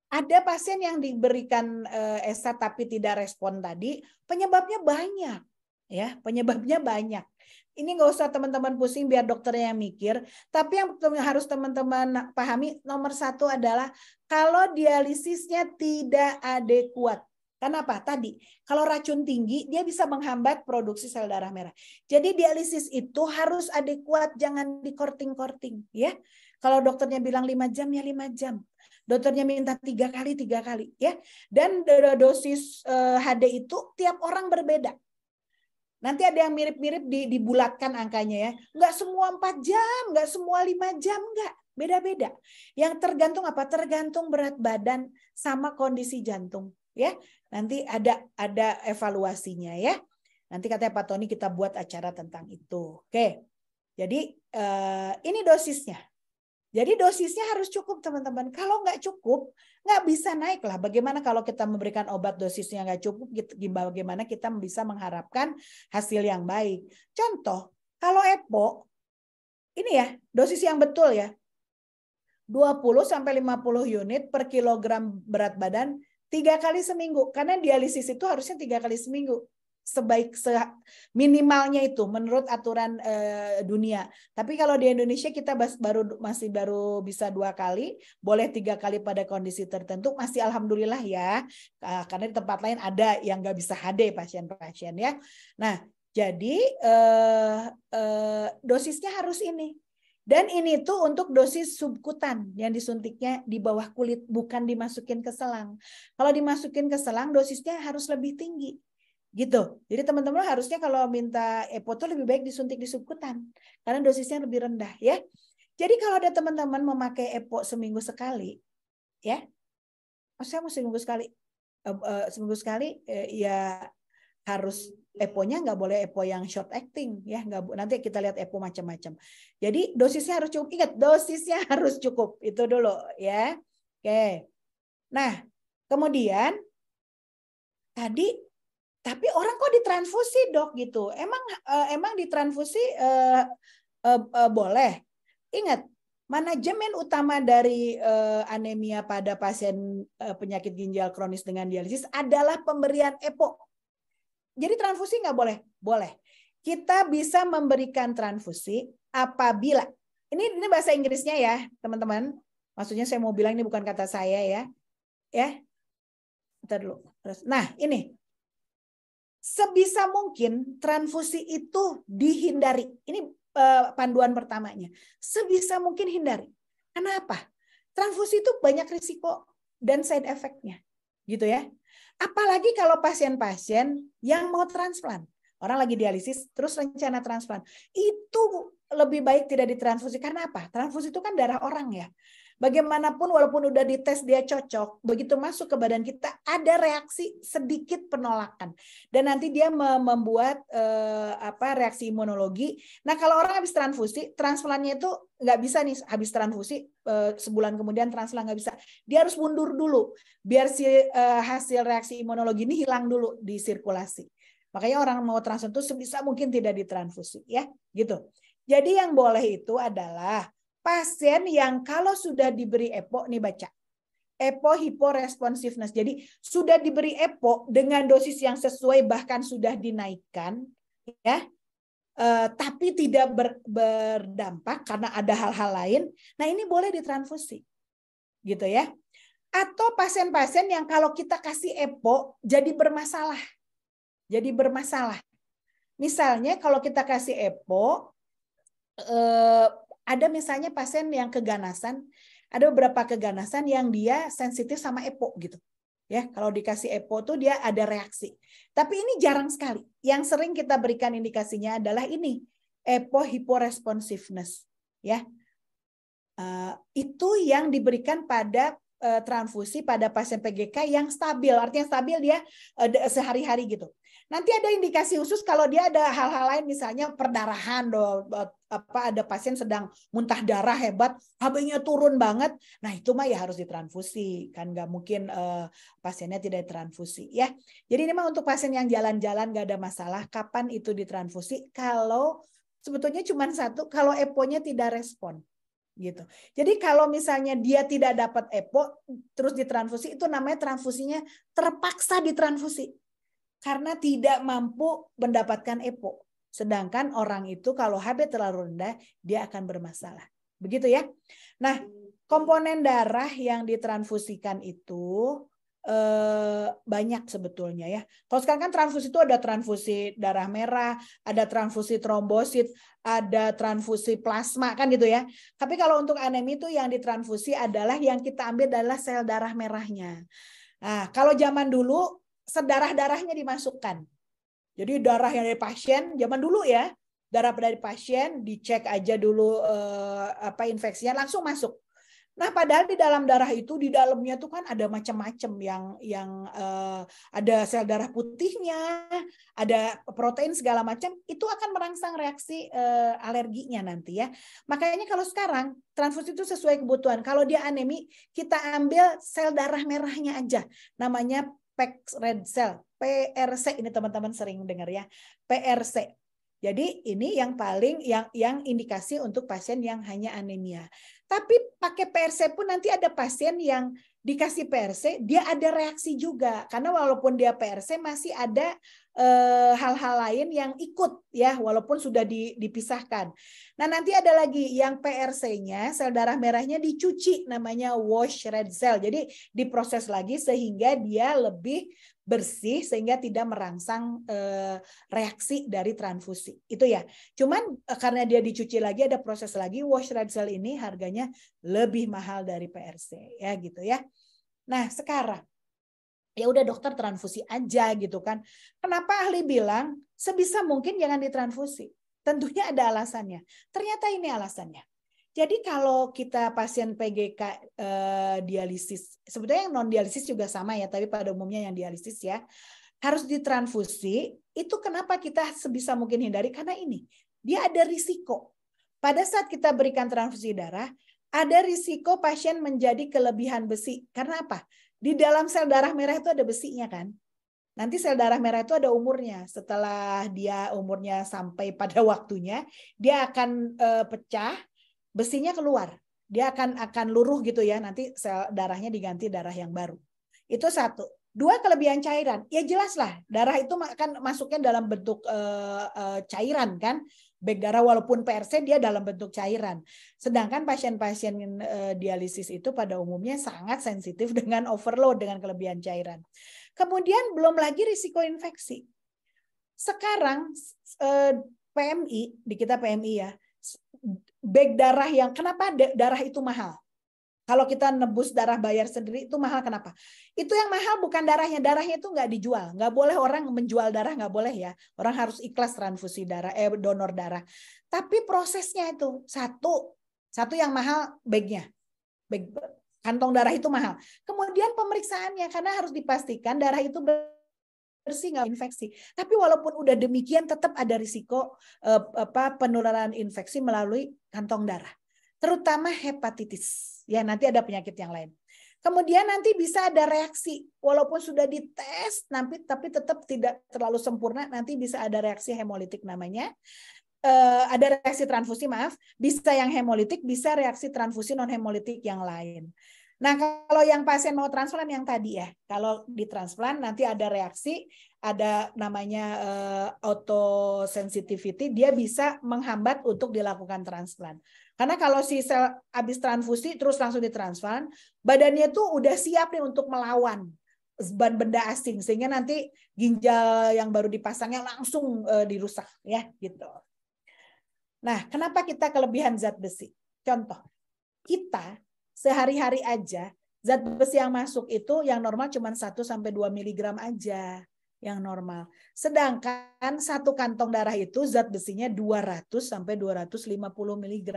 ada pasien yang diberikan ESA eh, tapi tidak respon tadi, penyebabnya banyak. Ya, penyebabnya banyak. Ini nggak usah teman-teman pusing biar dokternya yang mikir. Tapi yang harus teman-teman pahami nomor satu adalah kalau dialisisnya tidak adekuat. Kenapa? Tadi kalau racun tinggi dia bisa menghambat produksi sel darah merah. Jadi dialisis itu harus adekuat, jangan dikorting-korting, ya. Kalau dokternya bilang 5 jam ya 5 jam. Dokternya minta tiga kali, tiga kali ya. Dan dosis HD eh, itu tiap orang berbeda. Nanti ada yang mirip-mirip di, dibulatkan angkanya ya. Nggak semua empat jam, nggak semua lima jam, nggak. Beda-beda. Yang tergantung apa? Tergantung berat badan sama kondisi jantung. ya Nanti ada ada evaluasinya ya. Nanti katanya Pak Tony kita buat acara tentang itu. Oke. Jadi eh, ini dosisnya. Jadi dosisnya harus cukup teman-teman. Kalau nggak cukup, nggak bisa naik lah. Bagaimana kalau kita memberikan obat dosisnya nggak cukup, bagaimana kita bisa mengharapkan hasil yang baik. Contoh, kalau EPO, ini ya, dosis yang betul ya. 20 sampai 50 unit per kilogram berat badan tiga kali seminggu. Karena dialisis itu harusnya tiga kali seminggu sebaik se minimalnya itu menurut aturan e, dunia. Tapi kalau di Indonesia kita baru masih baru bisa dua kali, boleh tiga kali pada kondisi tertentu. Masih alhamdulillah ya, ah, karena di tempat lain ada yang nggak bisa HD pasien-pasien ya. Nah jadi e, e, dosisnya harus ini. Dan ini tuh untuk dosis subkutan yang disuntiknya di bawah kulit, bukan dimasukin ke selang. Kalau dimasukin ke selang, dosisnya harus lebih tinggi gitu. Jadi teman-teman harusnya kalau minta EPO tuh lebih baik disuntik di subkutan karena dosisnya lebih rendah ya. Jadi kalau ada teman-teman memakai EPO seminggu sekali ya. Oh, mau seminggu sekali uh, uh, seminggu sekali uh, ya harus EPO-nya nggak boleh EPO yang short acting ya nggak nanti kita lihat EPO macam-macam. Jadi dosisnya harus cukup. Ingat dosisnya harus cukup itu dulu ya. Oke. Nah, kemudian tadi tapi orang kok ditransfusi dok gitu emang uh, emang ditransfusi uh, uh, uh, boleh ingat manajemen utama dari uh, anemia pada pasien uh, penyakit ginjal kronis dengan dialisis adalah pemberian EPO jadi transfusi nggak boleh boleh kita bisa memberikan transfusi apabila ini ini bahasa Inggrisnya ya teman-teman maksudnya saya mau bilang ini bukan kata saya ya ya Bentar Nah, ini sebisa mungkin transfusi itu dihindari. Ini eh, panduan pertamanya. Sebisa mungkin hindari. Kenapa? Transfusi itu banyak risiko dan side effect-nya. Gitu ya. Apalagi kalau pasien-pasien yang mau transplant. Orang lagi dialisis, terus rencana transplant. Itu lebih baik tidak ditransfusi. Karena apa? Transfusi itu kan darah orang ya. Bagaimanapun walaupun udah dites dia cocok, begitu masuk ke badan kita ada reaksi sedikit penolakan dan nanti dia membuat eh, apa reaksi imunologi. Nah kalau orang habis transfusi, transplannya itu nggak bisa nih habis transfusi eh, sebulan kemudian transplant nggak bisa, dia harus mundur dulu biar si eh, hasil reaksi imunologi ini hilang dulu di sirkulasi. Makanya orang mau transfer itu sebisa mungkin tidak ditransfusi ya, gitu. Jadi yang boleh itu adalah pasien yang kalau sudah diberi EPO nih baca. EPO hiporesponsiveness. Jadi sudah diberi EPO dengan dosis yang sesuai bahkan sudah dinaikkan ya. Eh, tapi tidak ber, berdampak karena ada hal-hal lain. Nah, ini boleh ditransfusi. Gitu ya. Atau pasien-pasien yang kalau kita kasih EPO jadi bermasalah. Jadi bermasalah. Misalnya kalau kita kasih EPO eh, ada misalnya pasien yang keganasan, ada beberapa keganasan yang dia sensitif sama EPO gitu. Ya, kalau dikasih EPO tuh dia ada reaksi. Tapi ini jarang sekali. Yang sering kita berikan indikasinya adalah ini, EPO hyporesponsiveness, ya. Uh, itu yang diberikan pada uh, transfusi pada pasien PGK yang stabil, artinya stabil dia uh, sehari-hari gitu. Nanti ada indikasi khusus kalau dia ada hal-hal lain misalnya perdarahan do, apa ada pasien sedang muntah darah hebat, HB-nya turun banget. Nah, itu mah ya harus ditransfusi. Kan nggak mungkin uh, pasiennya tidak ditransfusi ya. Jadi ini mah untuk pasien yang jalan-jalan nggak ada masalah kapan itu ditransfusi kalau sebetulnya cuma satu kalau EPO-nya tidak respon gitu. Jadi kalau misalnya dia tidak dapat EPO terus ditransfusi itu namanya transfusinya terpaksa ditransfusi karena tidak mampu mendapatkan EPO. Sedangkan orang itu kalau HB terlalu rendah, dia akan bermasalah. Begitu ya. Nah, komponen darah yang ditransfusikan itu eh, banyak sebetulnya ya. Kalau sekarang kan transfusi itu ada transfusi darah merah, ada transfusi trombosit, ada transfusi plasma kan gitu ya. Tapi kalau untuk anemia itu yang ditransfusi adalah yang kita ambil adalah sel darah merahnya. Nah, kalau zaman dulu sedarah-darahnya dimasukkan. Jadi darah yang dari pasien zaman dulu ya, darah dari pasien dicek aja dulu eh, apa infeksinya langsung masuk. Nah, padahal di dalam darah itu di dalamnya tuh kan ada macam-macam yang yang eh, ada sel darah putihnya, ada protein segala macam, itu akan merangsang reaksi eh, alerginya nanti ya. Makanya kalau sekarang transfusi itu sesuai kebutuhan. Kalau dia anemi, kita ambil sel darah merahnya aja. Namanya Pex red cell, PRC ini teman-teman sering dengar ya, PRC. Jadi ini yang paling yang yang indikasi untuk pasien yang hanya anemia. Tapi pakai PRC pun nanti ada pasien yang dikasih PRC, dia ada reaksi juga karena walaupun dia PRC masih ada Eh, hal-hal lain yang ikut ya walaupun sudah dipisahkan. Nah nanti ada lagi yang PRC-nya sel darah merahnya dicuci namanya wash red cell. Jadi diproses lagi sehingga dia lebih bersih sehingga tidak merangsang eh, reaksi dari transfusi. Itu ya. Cuman eh, karena dia dicuci lagi ada proses lagi wash red cell ini harganya lebih mahal dari PRC ya gitu ya. Nah sekarang ya udah dokter transfusi aja gitu kan. Kenapa ahli bilang sebisa mungkin jangan ditransfusi? Tentunya ada alasannya. Ternyata ini alasannya. Jadi kalau kita pasien PGK eh, dialisis, sebetulnya yang non dialisis juga sama ya, tapi pada umumnya yang dialisis ya harus ditransfusi. Itu kenapa kita sebisa mungkin hindari karena ini dia ada risiko. Pada saat kita berikan transfusi darah, ada risiko pasien menjadi kelebihan besi. Karena apa? Di dalam sel darah merah itu ada besinya kan? Nanti sel darah merah itu ada umurnya. Setelah dia umurnya sampai pada waktunya, dia akan uh, pecah, besinya keluar. Dia akan akan luruh gitu ya. Nanti sel darahnya diganti darah yang baru. Itu satu. Dua kelebihan cairan. Ya jelaslah darah itu akan masuknya dalam bentuk uh, uh, cairan kan baik darah walaupun PRC dia dalam bentuk cairan. Sedangkan pasien-pasien eh, dialisis itu pada umumnya sangat sensitif dengan overload dengan kelebihan cairan. Kemudian belum lagi risiko infeksi. Sekarang eh, PMI di kita PMI ya, baik darah yang kenapa darah itu mahal? Kalau kita nebus darah bayar sendiri itu mahal kenapa? Itu yang mahal bukan darahnya, darahnya itu nggak dijual, nggak boleh orang menjual darah nggak boleh ya. Orang harus ikhlas transfusi darah, eh donor darah. Tapi prosesnya itu satu, satu yang mahal bagnya, bag, kantong darah itu mahal. Kemudian pemeriksaannya karena harus dipastikan darah itu bersih nggak infeksi. Tapi walaupun udah demikian tetap ada risiko eh, apa penularan infeksi melalui kantong darah terutama hepatitis. Ya, nanti ada penyakit yang lain. Kemudian nanti bisa ada reaksi, walaupun sudah dites, nanti tapi tetap tidak terlalu sempurna. Nanti bisa ada reaksi hemolitik namanya. Uh, ada reaksi transfusi, maaf, bisa yang hemolitik, bisa reaksi transfusi non hemolitik yang lain. Nah, kalau yang pasien mau transplant yang tadi ya, kalau ditransplant nanti ada reaksi, ada namanya uh, eh, sensitivity dia bisa menghambat untuk dilakukan transplant. Karena kalau si sel habis transfusi terus langsung ditransfer, badannya tuh udah siap nih untuk melawan benda asing sehingga nanti ginjal yang baru dipasangnya langsung uh, dirusak ya gitu. Nah, kenapa kita kelebihan zat besi? Contoh, kita sehari-hari aja zat besi yang masuk itu yang normal cuma 1 sampai 2 miligram aja yang normal. Sedangkan satu kantong darah itu zat besinya 200 sampai 250 mg.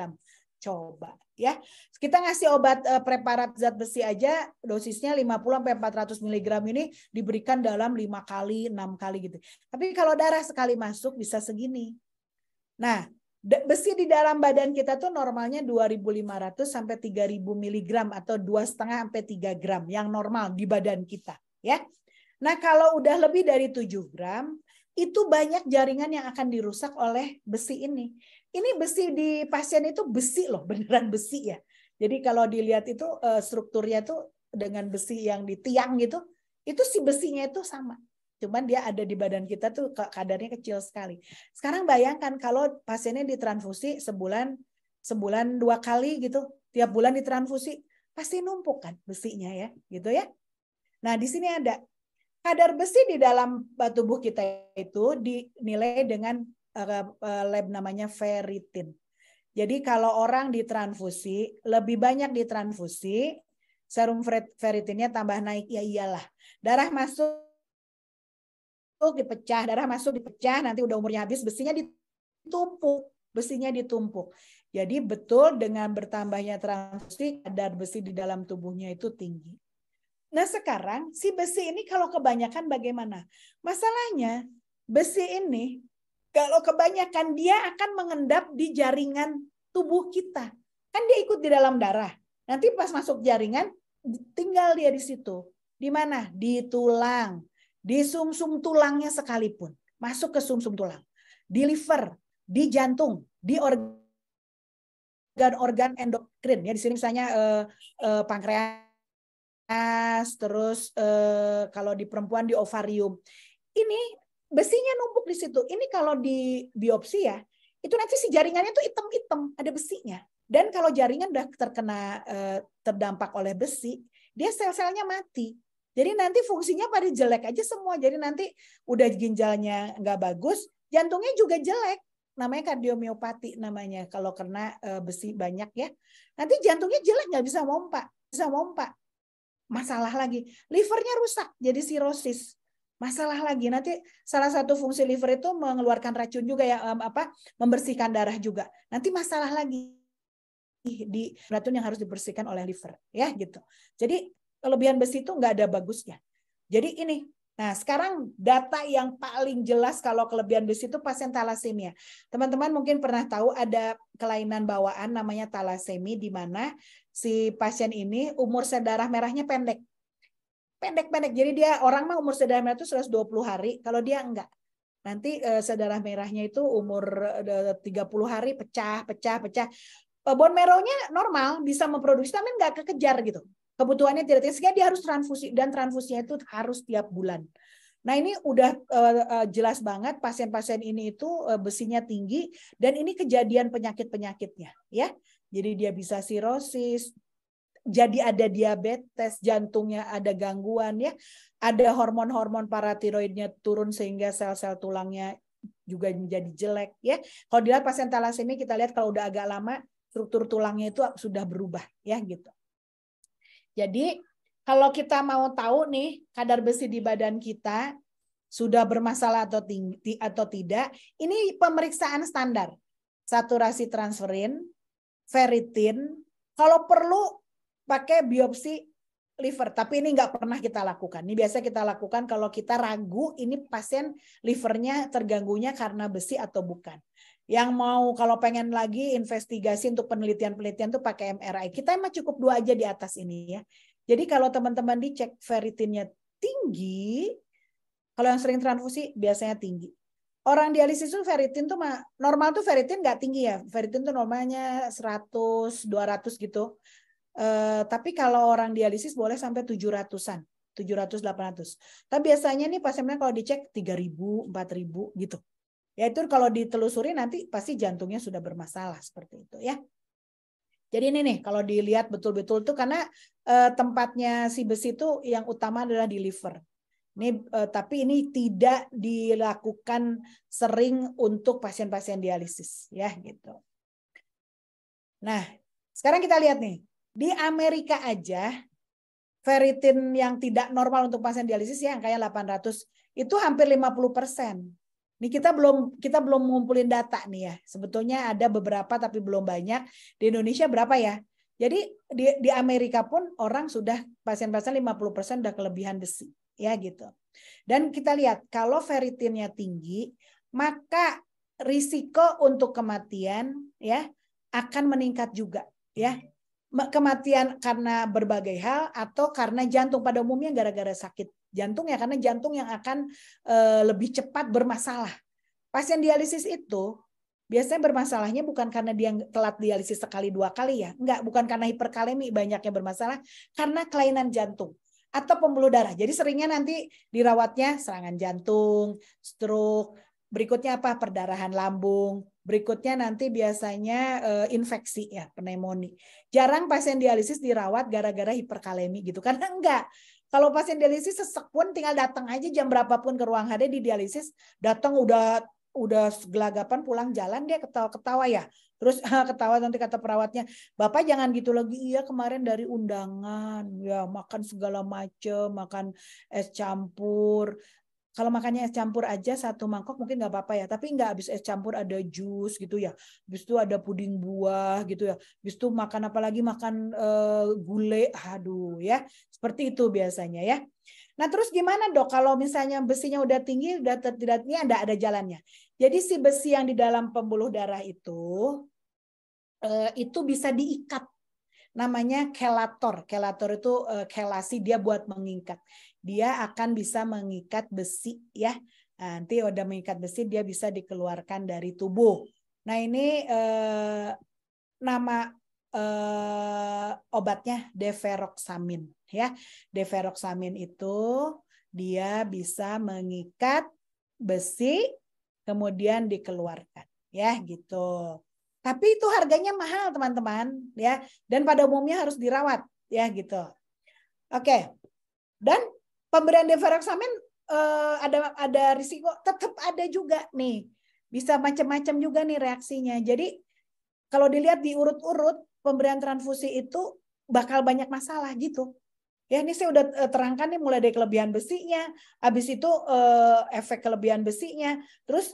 Coba ya. Kita ngasih obat eh, preparat zat besi aja dosisnya 50 sampai 400 mg ini diberikan dalam 5 kali, 6 kali gitu. Tapi kalau darah sekali masuk bisa segini. Nah, besi di dalam badan kita tuh normalnya 2.500 sampai 3.000 mg atau dua setengah sampai 3 gram yang normal di badan kita ya. Nah, kalau udah lebih dari 7 gram, itu banyak jaringan yang akan dirusak oleh besi ini. Ini besi di pasien itu besi loh, beneran besi ya. Jadi kalau dilihat itu eh, strukturnya tuh dengan besi yang di tiang gitu, itu si besinya itu sama. Cuman dia ada di badan kita tuh kadarnya kecil sekali. Sekarang bayangkan kalau pasiennya ditransfusi sebulan sebulan dua kali gitu, tiap bulan ditransfusi, pasti numpuk kan besinya ya, gitu ya. Nah, di sini ada kadar besi di dalam tubuh kita itu dinilai dengan eh, eh, lab namanya ferritin. Jadi kalau orang ditransfusi, lebih banyak ditransfusi, serum ferritinnya tambah naik, ya iyalah. Darah masuk dipecah, darah masuk dipecah, nanti udah umurnya habis, besinya ditumpuk, besinya ditumpuk. Jadi betul dengan bertambahnya transfusi, kadar besi di dalam tubuhnya itu tinggi. Nah sekarang si besi ini kalau kebanyakan bagaimana? Masalahnya besi ini kalau kebanyakan dia akan mengendap di jaringan tubuh kita. Kan dia ikut di dalam darah. Nanti pas masuk jaringan tinggal dia di situ. Di mana? Di tulang. Di sumsum -sum tulangnya sekalipun. Masuk ke sumsum -sum tulang. Di liver, di jantung, di organ organ endokrin ya di sini misalnya eh, eh, pankreas terus eh, kalau di perempuan di ovarium. Ini besinya numpuk di situ. Ini kalau di biopsi ya, itu nanti si jaringannya tuh hitam-hitam, ada besinya. Dan kalau jaringan udah terkena eh, terdampak oleh besi, dia sel-selnya mati. Jadi nanti fungsinya pada jelek aja semua. Jadi nanti udah ginjalnya nggak bagus, jantungnya juga jelek. Namanya kardiomiopati namanya kalau kena eh, besi banyak ya. Nanti jantungnya jelek nggak bisa mompa, bisa mompa masalah lagi. Livernya rusak, jadi sirosis. Masalah lagi. Nanti salah satu fungsi liver itu mengeluarkan racun juga ya apa? membersihkan darah juga. Nanti masalah lagi di racun yang harus dibersihkan oleh liver ya gitu. Jadi kelebihan besi itu nggak ada bagusnya. Jadi ini Nah, sekarang data yang paling jelas kalau kelebihan besi itu pasien talasemia. Teman-teman mungkin pernah tahu ada kelainan bawaan namanya talasemi di mana si pasien ini umur sel darah merahnya pendek. Pendek-pendek. Jadi dia orang mah umur sel darah merah itu 120 hari, kalau dia enggak. Nanti eh, sel darah merahnya itu umur eh, 30 hari pecah, pecah, pecah. Eh, bone marrow-nya normal, bisa memproduksi tapi enggak kekejar gitu kebutuhannya tidak tinggi sehingga dia harus transfusi dan transfusinya itu harus tiap bulan. Nah ini udah uh, uh, jelas banget pasien-pasien ini itu uh, besinya tinggi dan ini kejadian penyakit-penyakitnya ya. Jadi dia bisa sirosis, jadi ada diabetes, jantungnya ada gangguan ya, ada hormon-hormon paratiroidnya turun sehingga sel-sel tulangnya juga menjadi jelek ya. Kalau dilihat pasien talasemi kita lihat kalau udah agak lama struktur tulangnya itu sudah berubah ya gitu. Jadi kalau kita mau tahu nih kadar besi di badan kita sudah bermasalah atau tinggi atau tidak, ini pemeriksaan standar. Saturasi transferin, ferritin, kalau perlu pakai biopsi liver, tapi ini nggak pernah kita lakukan. Ini biasa kita lakukan kalau kita ragu ini pasien livernya terganggunya karena besi atau bukan. Yang mau kalau pengen lagi investigasi untuk penelitian-penelitian tuh pakai MRI. Kita emang cukup dua aja di atas ini ya. Jadi kalau teman-teman dicek feritinnya tinggi, kalau yang sering transfusi biasanya tinggi. Orang dialisis tuh feritin tuh normal tuh feritin nggak tinggi ya. Feritin tuh normalnya 100, 200 gitu. Uh, tapi kalau orang dialisis boleh sampai 700-an, 700 800. Tapi biasanya nih pasiennya kalau dicek 3000, 4000 gitu. Ya itu kalau ditelusuri nanti pasti jantungnya sudah bermasalah seperti itu ya. Jadi ini nih kalau dilihat betul-betul tuh karena eh, tempatnya si besi itu yang utama adalah di liver. Ini eh, tapi ini tidak dilakukan sering untuk pasien-pasien dialisis ya gitu. Nah, sekarang kita lihat nih di Amerika aja ferritin yang tidak normal untuk pasien dialisis ya angkanya 800 itu hampir 50 persen ini kita belum kita belum ngumpulin data nih ya. Sebetulnya ada beberapa tapi belum banyak. Di Indonesia berapa ya? Jadi di, di Amerika pun orang sudah pasien-pasien 50% udah kelebihan besi ya gitu. Dan kita lihat kalau ferritinnya tinggi, maka risiko untuk kematian ya akan meningkat juga ya. Kematian karena berbagai hal atau karena jantung pada umumnya gara-gara sakit jantung ya karena jantung yang akan eh, lebih cepat bermasalah. Pasien dialisis itu biasanya bermasalahnya bukan karena dia telat dialisis sekali dua kali ya, enggak bukan karena hiperkalemi banyaknya bermasalah, karena kelainan jantung atau pembuluh darah. Jadi seringnya nanti dirawatnya serangan jantung, stroke, berikutnya apa perdarahan lambung, berikutnya nanti biasanya eh, infeksi ya, pneumonia. Jarang pasien dialisis dirawat gara-gara hiperkalemi gitu karena enggak kalau pasien dialisis sesek pun tinggal datang aja jam berapapun ke ruang HD di dialisis, datang udah udah gelagapan pulang jalan dia ketawa-ketawa ya. Terus ah, ketawa nanti kata perawatnya, "Bapak jangan gitu lagi. Iya, kemarin dari undangan, ya makan segala macem, makan es campur, kalau makannya es campur aja satu mangkok mungkin nggak apa-apa ya tapi nggak habis es campur ada jus gitu ya habis itu ada puding buah gitu ya habis itu makan apalagi makan uh, gulai aduh ya seperti itu biasanya ya nah terus gimana dok kalau misalnya besinya udah tinggi udah tidak ini ada ada jalannya jadi si besi yang di dalam pembuluh darah itu uh, itu bisa diikat namanya kelator. Kelator itu eh, kelasi dia buat mengikat dia akan bisa mengikat besi ya. Nah, nanti udah mengikat besi dia bisa dikeluarkan dari tubuh. Nah, ini eh, nama eh, obatnya deferoxamin ya. Deferoxamin itu dia bisa mengikat besi kemudian dikeluarkan ya gitu. Tapi itu harganya mahal teman-teman ya dan pada umumnya harus dirawat ya gitu. Oke. Dan pemberian deferoksamin uh, eh, ada ada risiko tetap ada juga nih. Bisa macam-macam juga nih reaksinya. Jadi kalau dilihat diurut-urut pemberian transfusi itu bakal banyak masalah gitu. Ya ini saya udah eh, terangkan nih mulai dari kelebihan besinya, habis itu uh, efek kelebihan besinya, terus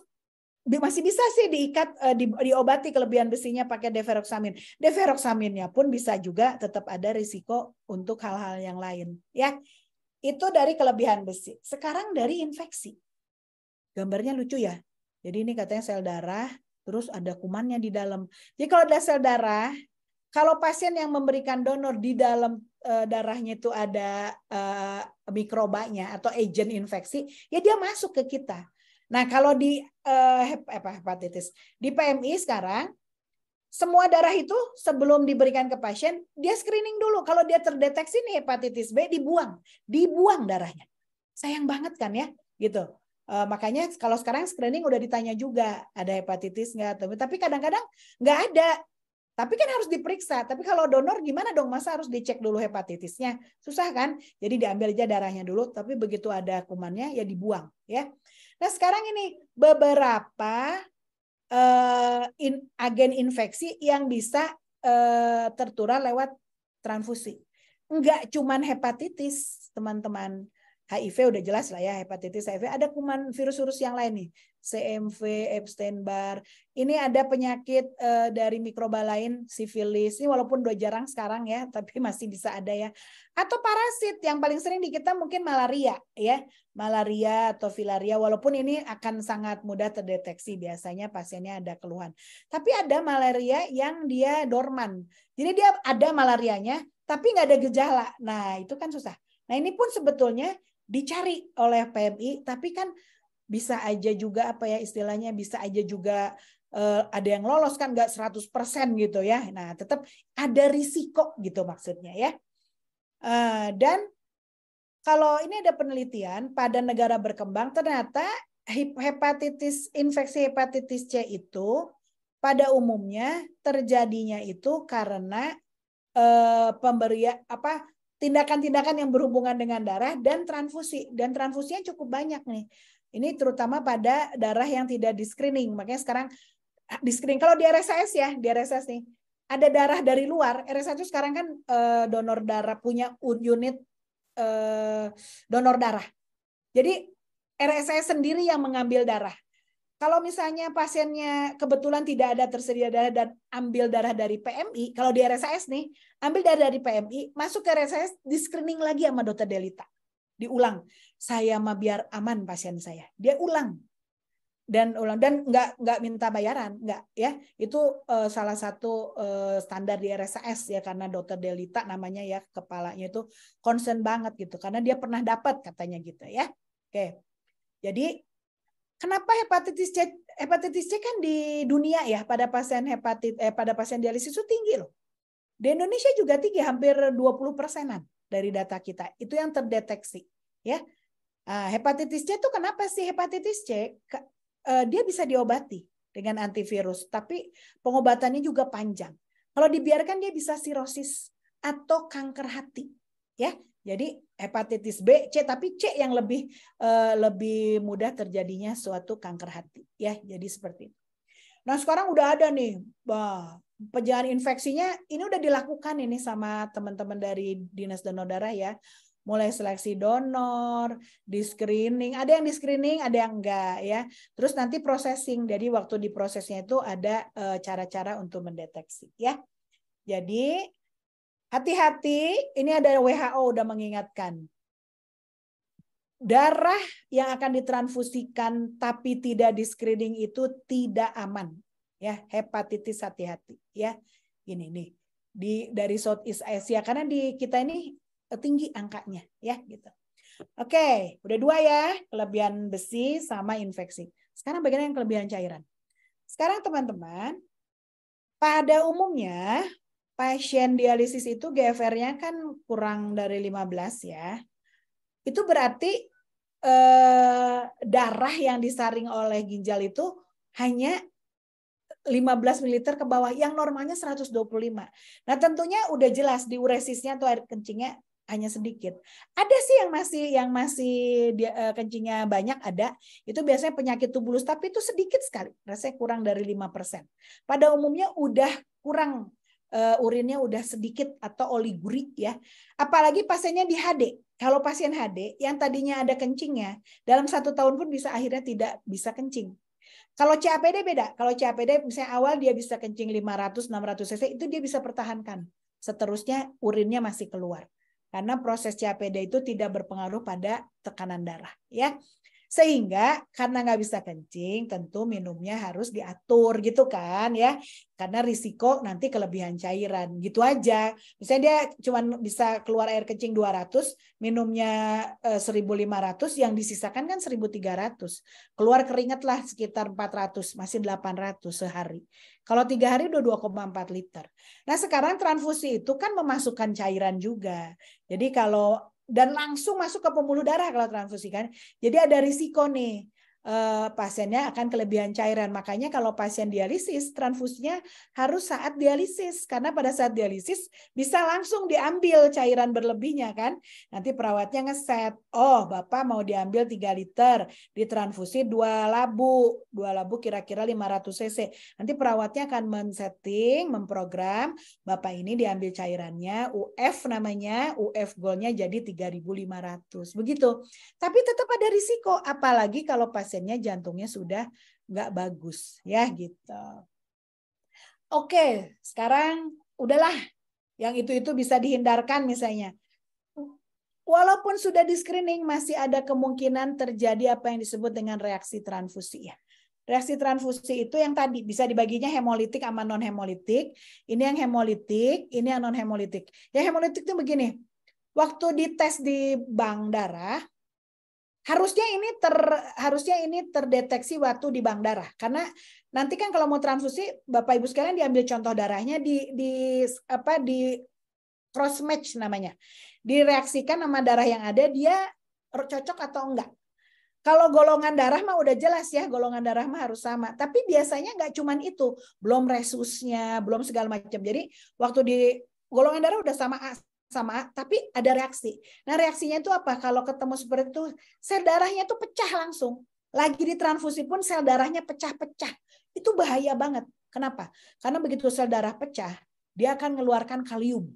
masih bisa sih diikat di, diobati kelebihan besinya pakai deferoxamin. Deferoxaminnya pun bisa juga tetap ada risiko untuk hal-hal yang lain ya. Itu dari kelebihan besi. Sekarang dari infeksi. Gambarnya lucu ya. Jadi ini katanya sel darah, terus ada kumannya di dalam. Jadi kalau ada sel darah, kalau pasien yang memberikan donor di dalam eh, darahnya itu ada eh, mikrobanya atau agent infeksi, ya dia masuk ke kita. Nah, kalau di eh, apa hepatitis, di PMI sekarang semua darah itu sebelum diberikan ke pasien, dia screening dulu. Kalau dia terdeteksi nih hepatitis B, dibuang. Dibuang darahnya. Sayang banget kan ya, gitu. E, makanya kalau sekarang screening udah ditanya juga, ada hepatitis nggak? Tapi kadang-kadang nggak ada. Tapi kan harus diperiksa. Tapi kalau donor gimana dong? Masa harus dicek dulu hepatitisnya? Susah kan? Jadi diambil aja darahnya dulu, tapi begitu ada kumannya ya dibuang. ya. Nah sekarang ini beberapa uh, in, agen infeksi yang bisa uh, tertular lewat transfusi. Enggak cuman hepatitis, teman-teman. HIV udah jelas lah ya hepatitis HIV ada kuman virus-virus yang lain nih CMV, Epstein Barr. Ini ada penyakit uh, dari mikroba lain, sifilis. Ini walaupun udah jarang sekarang ya, tapi masih bisa ada ya. Atau parasit yang paling sering di kita mungkin malaria ya, malaria atau filaria. Walaupun ini akan sangat mudah terdeteksi biasanya pasiennya ada keluhan. Tapi ada malaria yang dia dorman. Jadi dia ada malarianya, tapi nggak ada gejala. Nah itu kan susah. Nah ini pun sebetulnya dicari oleh PMI, tapi kan bisa aja juga apa ya istilahnya bisa aja juga uh, ada yang lolos kan nggak 100% gitu ya. Nah, tetap ada risiko gitu maksudnya ya. Uh, dan kalau ini ada penelitian pada negara berkembang ternyata hepatitis infeksi hepatitis C itu pada umumnya terjadinya itu karena uh, pemberian apa tindakan-tindakan yang berhubungan dengan darah dan transfusi dan transfusinya cukup banyak nih ini terutama pada darah yang tidak di screening. Makanya sekarang ah, di screening. Kalau di RSS ya, di RSS nih, ada darah dari luar. RSS itu sekarang kan eh, donor darah punya unit eh, donor darah. Jadi RSS sendiri yang mengambil darah. Kalau misalnya pasiennya kebetulan tidak ada tersedia darah dan ambil darah dari PMI, kalau di RSS nih, ambil darah dari PMI, masuk ke RSS, di screening lagi sama dokter Delita. Diulang saya mah biar aman pasien saya. Dia ulang dan ulang dan nggak nggak minta bayaran nggak ya itu uh, salah satu uh, standar di RSAS ya karena dokter Delita namanya ya kepalanya itu concern banget gitu karena dia pernah dapat katanya gitu ya oke jadi kenapa hepatitis C hepatitis C kan di dunia ya pada pasien hepatit eh, pada pasien dialisis itu tinggi loh di Indonesia juga tinggi hampir 20 persenan dari data kita itu yang terdeteksi ya Ah, hepatitis C itu kenapa sih hepatitis C? Eh, dia bisa diobati dengan antivirus, tapi pengobatannya juga panjang. Kalau dibiarkan dia bisa sirosis atau kanker hati, ya. Jadi hepatitis B, C, tapi C yang lebih eh, lebih mudah terjadinya suatu kanker hati, ya. Jadi seperti itu. Nah sekarang udah ada nih, bah, pejalan infeksinya ini udah dilakukan ini sama teman-teman dari dinas donor darah ya mulai seleksi donor, di screening, ada yang di screening, ada yang enggak ya. Terus nanti processing. Jadi waktu di prosesnya itu ada eh, cara-cara untuk mendeteksi ya. Jadi hati-hati, ini ada WHO udah mengingatkan darah yang akan ditransfusikan tapi tidak di screening itu tidak aman ya hepatitis hati-hati ya ini nih di dari Southeast Asia karena di kita ini tinggi angkanya ya gitu. Oke, udah dua ya, kelebihan besi sama infeksi. Sekarang bagian yang kelebihan cairan. Sekarang teman-teman, pada umumnya pasien dialisis itu GFR-nya kan kurang dari 15 ya. Itu berarti eh, darah yang disaring oleh ginjal itu hanya 15 ml ke bawah yang normalnya 125. Nah, tentunya udah jelas diuresisnya atau air kencingnya hanya sedikit. Ada sih yang masih yang masih dia, uh, kencingnya banyak ada. Itu biasanya penyakit tubulus tapi itu sedikit sekali. Rasanya kurang dari 5%. Pada umumnya udah kurang uh, urinnya udah sedikit atau oliguri ya. Apalagi pasiennya di HD. Kalau pasien HD yang tadinya ada kencingnya, dalam satu tahun pun bisa akhirnya tidak bisa kencing. Kalau CAPD beda. Kalau CAPD misalnya awal dia bisa kencing 500 600 cc itu dia bisa pertahankan. Seterusnya urinnya masih keluar. Karena proses CAPD itu tidak berpengaruh pada tekanan darah ya. Sehingga karena nggak bisa kencing, tentu minumnya harus diatur gitu kan ya. Karena risiko nanti kelebihan cairan gitu aja. Misalnya dia cuma bisa keluar air kencing 200, minumnya eh, 1500, yang disisakan kan 1300. Keluar keringat lah sekitar 400, masih 800 sehari. Kalau tiga hari udah 2,4 liter. Nah sekarang transfusi itu kan memasukkan cairan juga. Jadi kalau dan langsung masuk ke pembuluh darah kalau transfusi kan. Jadi ada risiko nih. Eh, pasiennya akan kelebihan cairan. Makanya kalau pasien dialisis, transfusinya harus saat dialisis. Karena pada saat dialisis bisa langsung diambil cairan berlebihnya kan. Nanti perawatnya ngeset, oh Bapak mau diambil 3 liter, ditransfusi 2 labu. 2 labu kira-kira 500 cc. Nanti perawatnya akan men-setting, memprogram, Bapak ini diambil cairannya, UF namanya, UF goalnya jadi 3500. Begitu. Tapi tetap ada risiko, apalagi kalau pasien pasiennya jantungnya sudah nggak bagus ya gitu. Oke, sekarang udahlah yang itu-itu bisa dihindarkan misalnya. Walaupun sudah di screening masih ada kemungkinan terjadi apa yang disebut dengan reaksi transfusi ya. Reaksi transfusi itu yang tadi bisa dibaginya hemolitik sama non hemolitik. Ini yang hemolitik, ini yang non hemolitik. Yang hemolitik itu begini. Waktu dites di bank darah, harusnya ini ter harusnya ini terdeteksi waktu di bank darah karena nanti kan kalau mau transfusi Bapak Ibu sekalian diambil contoh darahnya di di apa di cross match namanya direaksikan sama darah yang ada dia cocok atau enggak kalau golongan darah mah udah jelas ya, golongan darah mah harus sama. Tapi biasanya nggak cuman itu, belum resusnya, belum segala macam. Jadi waktu di golongan darah udah sama A sama, tapi ada reaksi. Nah reaksinya itu apa? Kalau ketemu seperti itu, sel darahnya itu pecah langsung. Lagi ditransfusi pun sel darahnya pecah-pecah. Itu bahaya banget. Kenapa? Karena begitu sel darah pecah, dia akan mengeluarkan kalium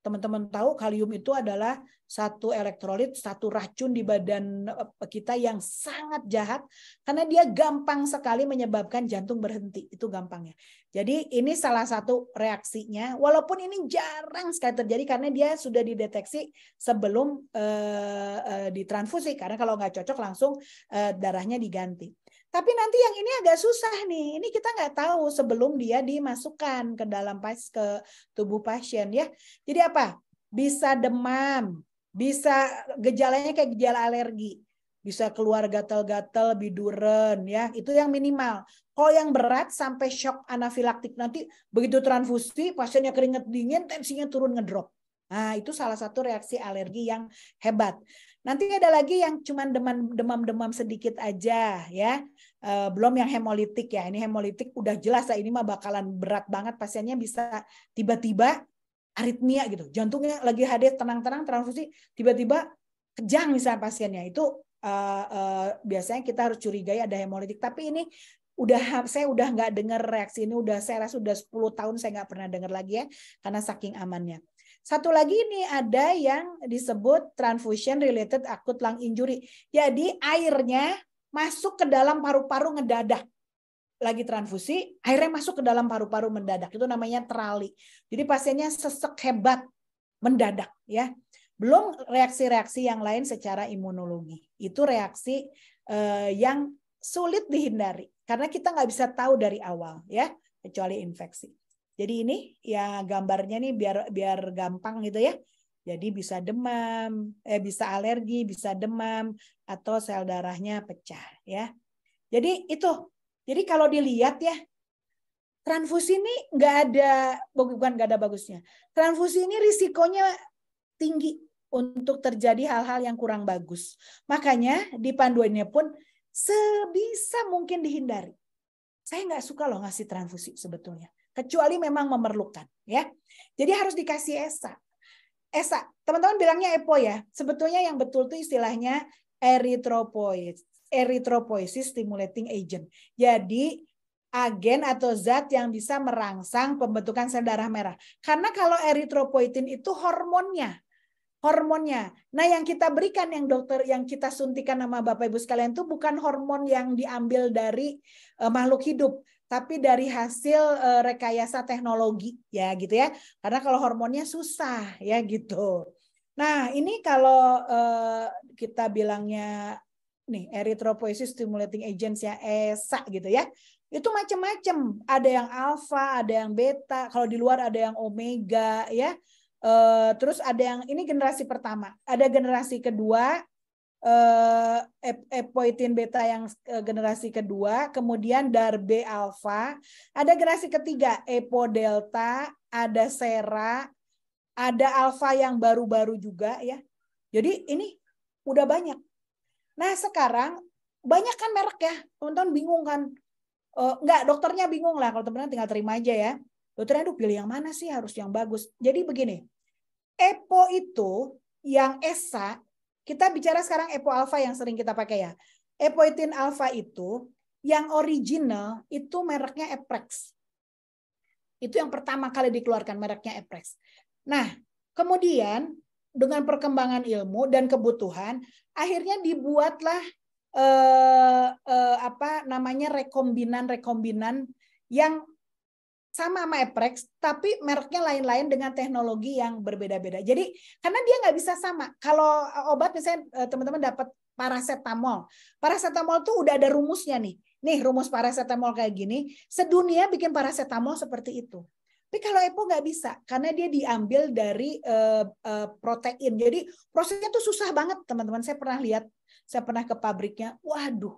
teman-teman tahu kalium itu adalah satu elektrolit, satu racun di badan eh, kita yang sangat jahat karena dia gampang sekali menyebabkan jantung berhenti. Itu gampangnya. Jadi ini salah satu reaksinya walaupun ini jarang sekali terjadi karena dia sudah dideteksi sebelum uh, uh, ditransfusi karena kalau nggak cocok langsung uh, darahnya diganti. Tapi nanti yang ini agak susah nih. Ini kita nggak tahu sebelum dia dimasukkan ke dalam pas ke tubuh pasien ya. Jadi apa? Bisa demam, bisa gejalanya kayak gejala alergi, bisa keluar gatal-gatal, biduren ya. Itu yang minimal. Kalau yang berat sampai shock anafilaktik nanti begitu transfusi pasiennya keringet dingin, tensinya turun ngedrop. Nah, itu salah satu reaksi alergi yang hebat. Nanti ada lagi yang cuman demam-demam sedikit aja ya. E, belum yang hemolitik ya. Ini hemolitik udah jelas ya ini mah bakalan berat banget pasiennya bisa tiba-tiba aritmia gitu. Jantungnya lagi hadir tenang-tenang transfusi tiba-tiba kejang misalnya pasiennya. Itu e, e, biasanya kita harus curigai ada hemolitik. Tapi ini udah saya udah nggak dengar reaksi ini udah saya rasa sudah 10 tahun saya nggak pernah dengar lagi ya karena saking amannya. Satu lagi ini ada yang disebut transfusion related acute lung injury. Jadi airnya masuk ke dalam paru-paru ngedadak. Lagi transfusi, airnya masuk ke dalam paru-paru mendadak. Itu namanya terali. Jadi pasiennya sesek hebat mendadak ya. Belum reaksi-reaksi yang lain secara imunologi. Itu reaksi eh, yang sulit dihindari karena kita nggak bisa tahu dari awal ya kecuali infeksi. Jadi ini ya gambarnya nih biar biar gampang gitu ya. Jadi bisa demam, eh bisa alergi, bisa demam atau sel darahnya pecah ya. Jadi itu. Jadi kalau dilihat ya transfusi ini nggak ada bukan nggak ada bagusnya. Transfusi ini risikonya tinggi untuk terjadi hal-hal yang kurang bagus. Makanya di panduannya pun sebisa mungkin dihindari. Saya nggak suka loh ngasih transfusi sebetulnya kecuali memang memerlukan ya. Jadi harus dikasih esa. Esa, teman-teman bilangnya EPO ya. Sebetulnya yang betul itu istilahnya erythropoiesis, erythropoiesis stimulating agent. Jadi agen atau zat yang bisa merangsang pembentukan sel darah merah. Karena kalau eritropoietin itu hormonnya, hormonnya. Nah, yang kita berikan yang dokter yang kita suntikan nama Bapak Ibu sekalian itu bukan hormon yang diambil dari uh, makhluk hidup, tapi dari hasil uh, rekayasa teknologi ya gitu ya. Karena kalau hormonnya susah ya gitu. Nah, ini kalau uh, kita bilangnya nih erythropoiesis stimulating agents ya ESA gitu ya. Itu macam-macam, ada yang alfa, ada yang beta, kalau di luar ada yang omega ya. Uh, terus ada yang ini generasi pertama, ada generasi kedua, uh, epoitin beta yang eh, generasi kedua, kemudian darbe alfa, ada generasi ketiga epo delta, ada sera, ada alpha yang baru-baru juga ya. Jadi ini udah banyak. Nah sekarang banyak kan merek ya, teman-teman bingung kan? Uh, eh, enggak, dokternya bingung lah kalau teman-teman tinggal terima aja ya. Dokternya aduh pilih yang mana sih harus yang bagus. Jadi begini, EPO itu yang ESA kita bicara sekarang EPO alpha yang sering kita pakai ya. Epoetin alpha itu yang original itu mereknya Eprex. Itu yang pertama kali dikeluarkan mereknya Eprex. Nah, kemudian dengan perkembangan ilmu dan kebutuhan, akhirnya dibuatlah eh, eh, apa namanya rekombinan-rekombinan yang sama sama Eprex, tapi mereknya lain-lain dengan teknologi yang berbeda-beda. Jadi karena dia nggak bisa sama. Kalau eh, obat misalnya eh, teman-teman dapat paracetamol, paracetamol tuh udah ada rumusnya nih. Nih rumus paracetamol kayak gini, sedunia bikin paracetamol seperti itu. Tapi kalau EPO nggak bisa karena dia diambil dari uh, uh, protein. Jadi prosesnya tuh susah banget teman-teman. Saya pernah lihat, saya pernah ke pabriknya. Waduh,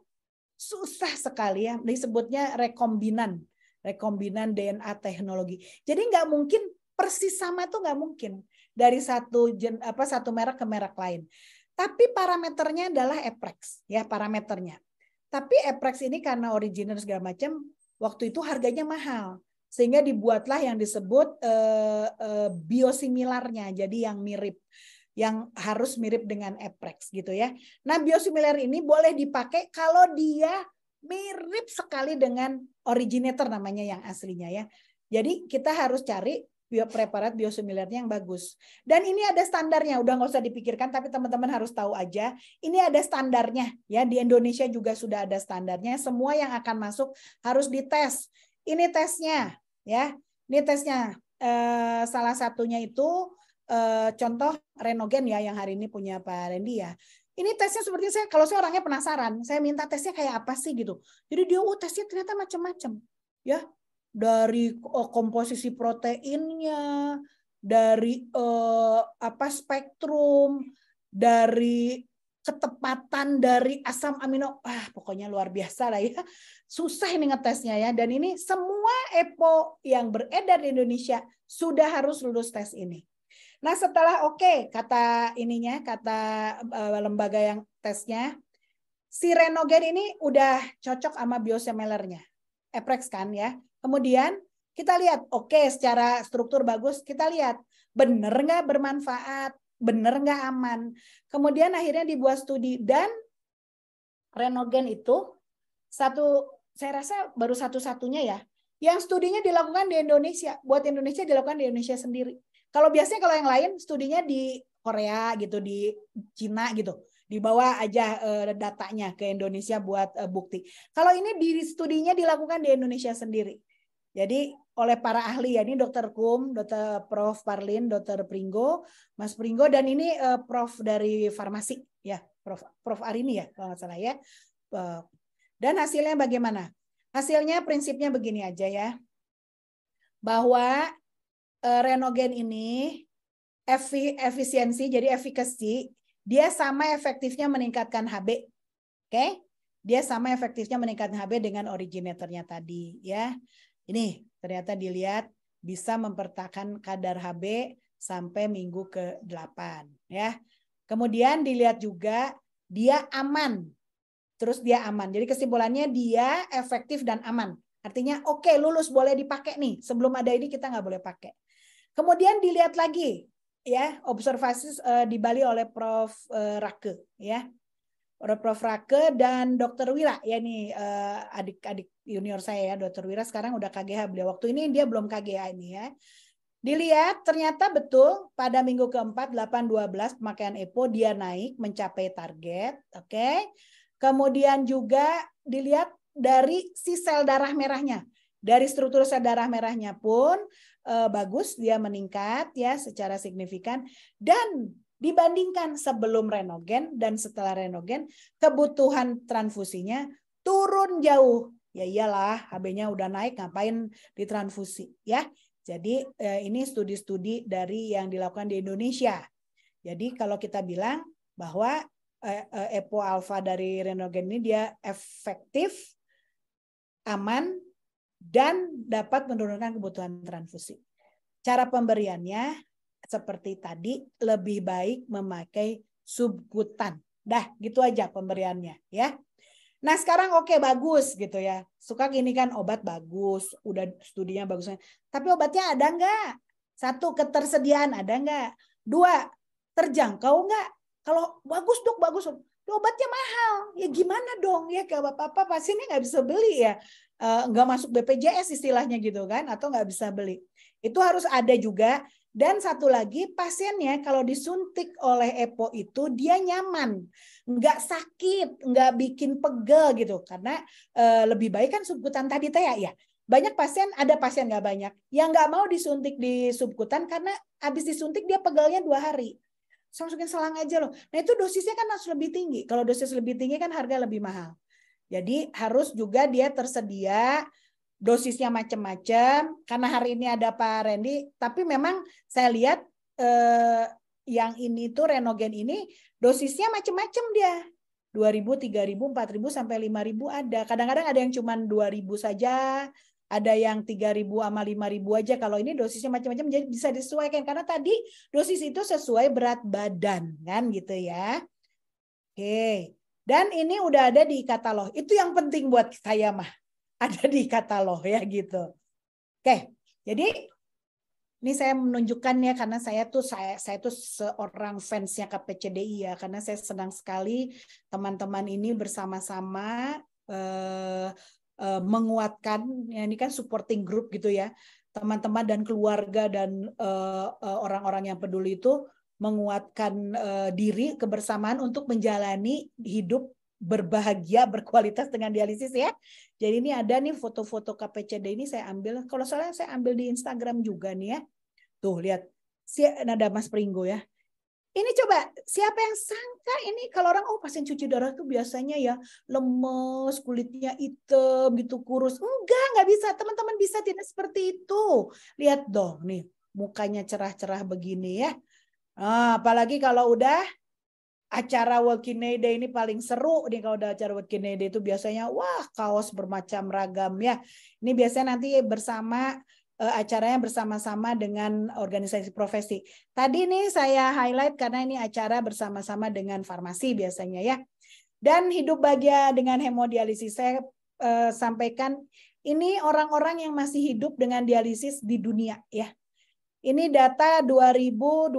susah sekali ya. Disebutnya rekombinan rekombinan DNA teknologi. Jadi nggak mungkin persis sama tuh nggak mungkin dari satu jen, apa satu merek ke merek lain. Tapi parameternya adalah Eprex ya parameternya. Tapi Eprex ini karena original segala macam waktu itu harganya mahal sehingga dibuatlah yang disebut uh, uh, biosimilarnya jadi yang mirip yang harus mirip dengan Eprex gitu ya. Nah biosimilar ini boleh dipakai kalau dia mirip sekali dengan originator namanya yang aslinya ya. Jadi kita harus cari bio preparat biosimilarnya yang bagus. Dan ini ada standarnya, udah nggak usah dipikirkan, tapi teman-teman harus tahu aja. Ini ada standarnya, ya di Indonesia juga sudah ada standarnya. Semua yang akan masuk harus dites. Ini tesnya, ya. Ini tesnya. Eh, salah satunya itu eh, contoh Renogen ya, yang hari ini punya Pak Rendi ya ini tesnya seperti saya kalau saya orangnya penasaran saya minta tesnya kayak apa sih gitu jadi dia oh tesnya ternyata macam-macam ya dari oh, komposisi proteinnya dari eh, apa spektrum dari ketepatan dari asam amino ah pokoknya luar biasa lah ya susah ini ngetesnya ya dan ini semua EPO yang beredar di Indonesia sudah harus lulus tes ini Nah setelah oke okay, kata ininya kata uh, lembaga yang tesnya si Renogen ini udah cocok sama biosimilarnya Eprex kan ya. Kemudian kita lihat oke okay, secara struktur bagus kita lihat bener nggak bermanfaat bener nggak aman. Kemudian akhirnya dibuat studi dan Renogen itu satu saya rasa baru satu-satunya ya yang studinya dilakukan di Indonesia buat Indonesia dilakukan di Indonesia sendiri kalau biasanya kalau yang lain studinya di Korea gitu, di Cina gitu. Dibawa aja uh, datanya ke Indonesia buat uh, bukti. Kalau ini di studinya dilakukan di Indonesia sendiri. Jadi oleh para ahli ya ini Dokter Kum, Dokter Prof Parlin, Dokter Pringgo, Mas Pringgo dan ini uh, Prof dari farmasi ya, Prof Prof Arini ya kalau nggak salah ya. Uh, dan hasilnya bagaimana? Hasilnya prinsipnya begini aja ya. Bahwa uh, Renogen ini efi efisiensi jadi efikasi dia sama efektifnya meningkatkan HB. Oke? Okay? Dia sama efektifnya meningkatkan HB dengan originatornya tadi ya. Ini ternyata dilihat bisa mempertahankan kadar HB sampai minggu ke-8 ya. Kemudian dilihat juga dia aman. Terus dia aman. Jadi kesimpulannya dia efektif dan aman. Artinya oke okay, lulus boleh dipakai nih. Sebelum ada ini kita nggak boleh pakai. Kemudian dilihat lagi ya observasi uh, di Bali oleh Prof uh, Rake ya. Oleh Prof Rake dan Dr. Wira ya nih eh, adik-adik junior saya ya Dr. Wira sekarang udah KGH beliau. Waktu ini dia belum KGH ini ya. Dilihat ternyata betul pada minggu keempat belas pemakaian EPO dia naik mencapai target, oke. Okay? Kemudian juga dilihat dari si sel darah merahnya. Dari struktur sel darah merahnya pun uh, bagus, dia meningkat ya secara signifikan dan dibandingkan sebelum renogen dan setelah renogen kebutuhan transfusinya turun jauh. Ya iyalah, HB-nya udah naik ngapain ditransfusi ya. Jadi eh, ini studi-studi dari yang dilakukan di Indonesia. Jadi kalau kita bilang bahwa eh, eh, EPO alfa dari renogen ini dia efektif, aman, dan dapat menurunkan kebutuhan transfusi. Cara pemberiannya seperti tadi lebih baik memakai subkutan. Dah, gitu aja pemberiannya ya. Nah sekarang oke okay, bagus gitu ya. Suka gini kan obat bagus, udah studinya bagusnya. Tapi obatnya ada nggak? Satu, ketersediaan ada nggak? Dua, terjangkau nggak? Kalau bagus dok, bagus. Obatnya mahal. Ya gimana dong ya? Kalau bapak-bapak ini nggak bisa beli ya. Eh, nggak masuk BPJS istilahnya gitu kan atau nggak bisa beli itu harus ada juga dan satu lagi pasiennya kalau disuntik oleh EPO itu dia nyaman, nggak sakit, nggak bikin pegel gitu. Karena e, lebih baik kan subkutan tadi teh ya, ya. Banyak pasien, ada pasien nggak banyak yang nggak mau disuntik di subkutan karena habis disuntik dia pegelnya dua hari. Saya masukin selang aja loh. Nah itu dosisnya kan harus lebih tinggi. Kalau dosis lebih tinggi kan harga lebih mahal. Jadi harus juga dia tersedia dosisnya macam-macam. Karena hari ini ada Pak Randy, tapi memang saya lihat eh, yang ini tuh Renogen ini dosisnya macam-macam dia. 2000, 3000, 4000 sampai 5000 ada. Kadang-kadang ada yang cuman 2000 saja, ada yang 3000 sama 5000 aja. Kalau ini dosisnya macam-macam jadi bisa disesuaikan karena tadi dosis itu sesuai berat badan kan gitu ya. Oke. Dan ini udah ada di katalog. Itu yang penting buat saya mah. Ada di katalog ya gitu. Oke, jadi ini saya menunjukkan ya karena saya tuh saya saya tuh seorang fansnya KPCDI ya karena saya senang sekali teman-teman ini bersama-sama eh, eh, menguatkan ya ini kan supporting group gitu ya teman-teman dan keluarga dan eh, eh, orang-orang eh, yang peduli itu menguatkan uh, diri kebersamaan untuk menjalani hidup berbahagia berkualitas dengan dialisis ya. Jadi ini ada nih foto-foto KPCD ini saya ambil kalau soalnya saya ambil di Instagram juga nih ya. Tuh lihat si nada Mas Pringgo ya. Ini coba siapa yang sangka ini kalau orang oh pasien cuci darah tuh biasanya ya lemes, kulitnya hitam gitu kurus. Enggak, nggak bisa. Teman-teman bisa tidak seperti itu. Lihat dong nih mukanya cerah-cerah begini ya Nah, apalagi kalau udah acara Wakine Day ini paling seru nih kalau udah acara Wakine Day itu biasanya wah kaos bermacam ragam ya. Ini biasanya nanti bersama eh, acaranya bersama-sama dengan organisasi profesi. Tadi ini saya highlight karena ini acara bersama-sama dengan farmasi biasanya ya. Dan hidup bahagia dengan hemodialisis saya uh, sampaikan ini orang-orang yang masih hidup dengan dialisis di dunia ya. Ini data 2021. 42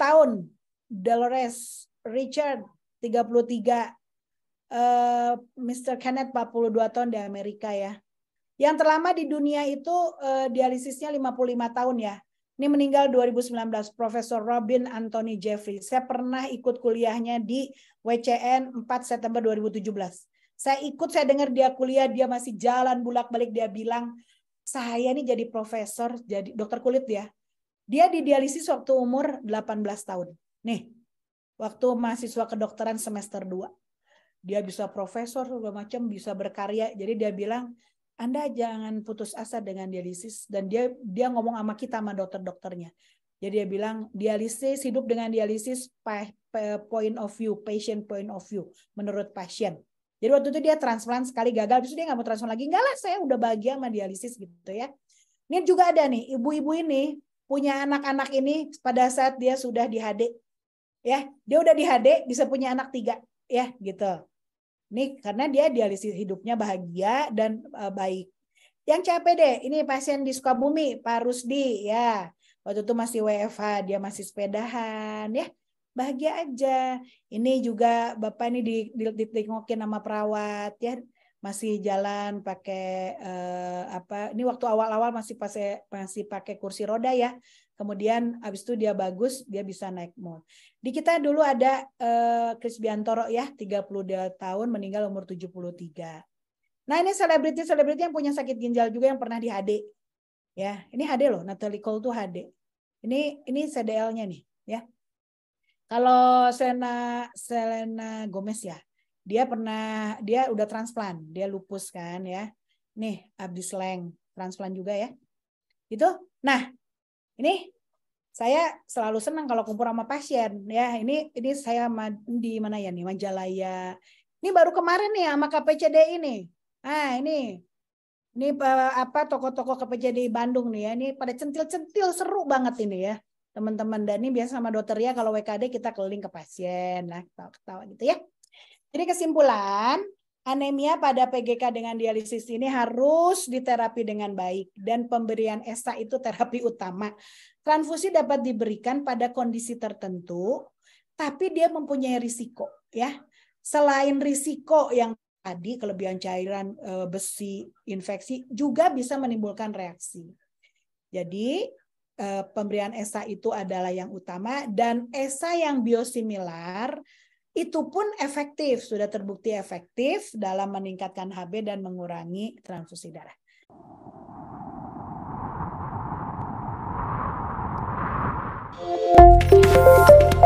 tahun. Dolores Richard 33. Uh, Mr. Kenneth 42 tahun di Amerika ya. Yang terlama di dunia itu uh, dialisisnya 55 tahun ya. Ini meninggal 2019, Profesor Robin Anthony Jeffrey. Saya pernah ikut kuliahnya di WCN 4 September 2017. Saya ikut, saya dengar dia kuliah, dia masih jalan bulak-balik, dia bilang, saya ini jadi profesor, jadi dokter kulit ya. Dia didialisis waktu umur 18 tahun. Nih, waktu mahasiswa kedokteran semester 2. Dia bisa profesor, segala macam, bisa berkarya. Jadi dia bilang, anda jangan putus asa dengan dialisis. Dan dia dia ngomong sama kita, sama dokter-dokternya. Jadi dia bilang, dialisis, hidup dengan dialisis, point of view, patient point of view, menurut pasien. Jadi waktu itu dia transplant sekali gagal, terus dia nggak mau transplant lagi. Enggak lah, saya udah bahagia sama dialisis gitu ya. Ini juga ada nih, ibu-ibu ini punya anak-anak ini pada saat dia sudah di HD. Ya, dia udah di HD, bisa punya anak tiga. Ya, gitu. Ini karena dia dialisis hidupnya bahagia dan uh, baik. Yang capek deh, ini pasien di Sukabumi, Pak Rusdi, ya. Waktu itu masih WFH, dia masih sepedahan, ya bahagia aja. Ini juga Bapak ini di, di, ngokin sama perawat ya masih jalan pakai eh, apa ini waktu awal-awal masih pakai masih pakai kursi roda ya kemudian habis itu dia bagus dia bisa naik motor di kita dulu ada eh, Biantoro ya 32 tahun meninggal umur 73 nah ini selebriti selebriti yang punya sakit ginjal juga yang pernah di HD ya ini HD loh Natalie Cole tuh HD ini ini CDL-nya nih ya kalau Selena Selena Gomez ya, dia pernah dia udah transplant, dia lupus kan ya. Nih Abdi Sleng transplant juga ya. itu. Nah, ini saya selalu senang kalau kumpul sama pasien ya. Ini ini saya di mana ya nih Majalaya. Ini baru kemarin nih sama KPCD ini. Ah, ini ini eh, apa toko-toko KPCD Bandung nih ya. Ini pada centil-centil seru banget ini ya teman-teman Dani biasa sama dokter ya kalau WKD kita keliling ke pasien nah ketawa-ketawa gitu ya. Jadi kesimpulan anemia pada PGK dengan dialisis ini harus diterapi dengan baik dan pemberian ESA itu terapi utama. Transfusi dapat diberikan pada kondisi tertentu tapi dia mempunyai risiko ya. Selain risiko yang tadi kelebihan cairan eh, besi infeksi juga bisa menimbulkan reaksi. Jadi Eh, pemberian ESA itu adalah yang utama dan ESA yang biosimilar itu pun efektif, sudah terbukti efektif dalam meningkatkan HB dan mengurangi transfusi darah. Thank you.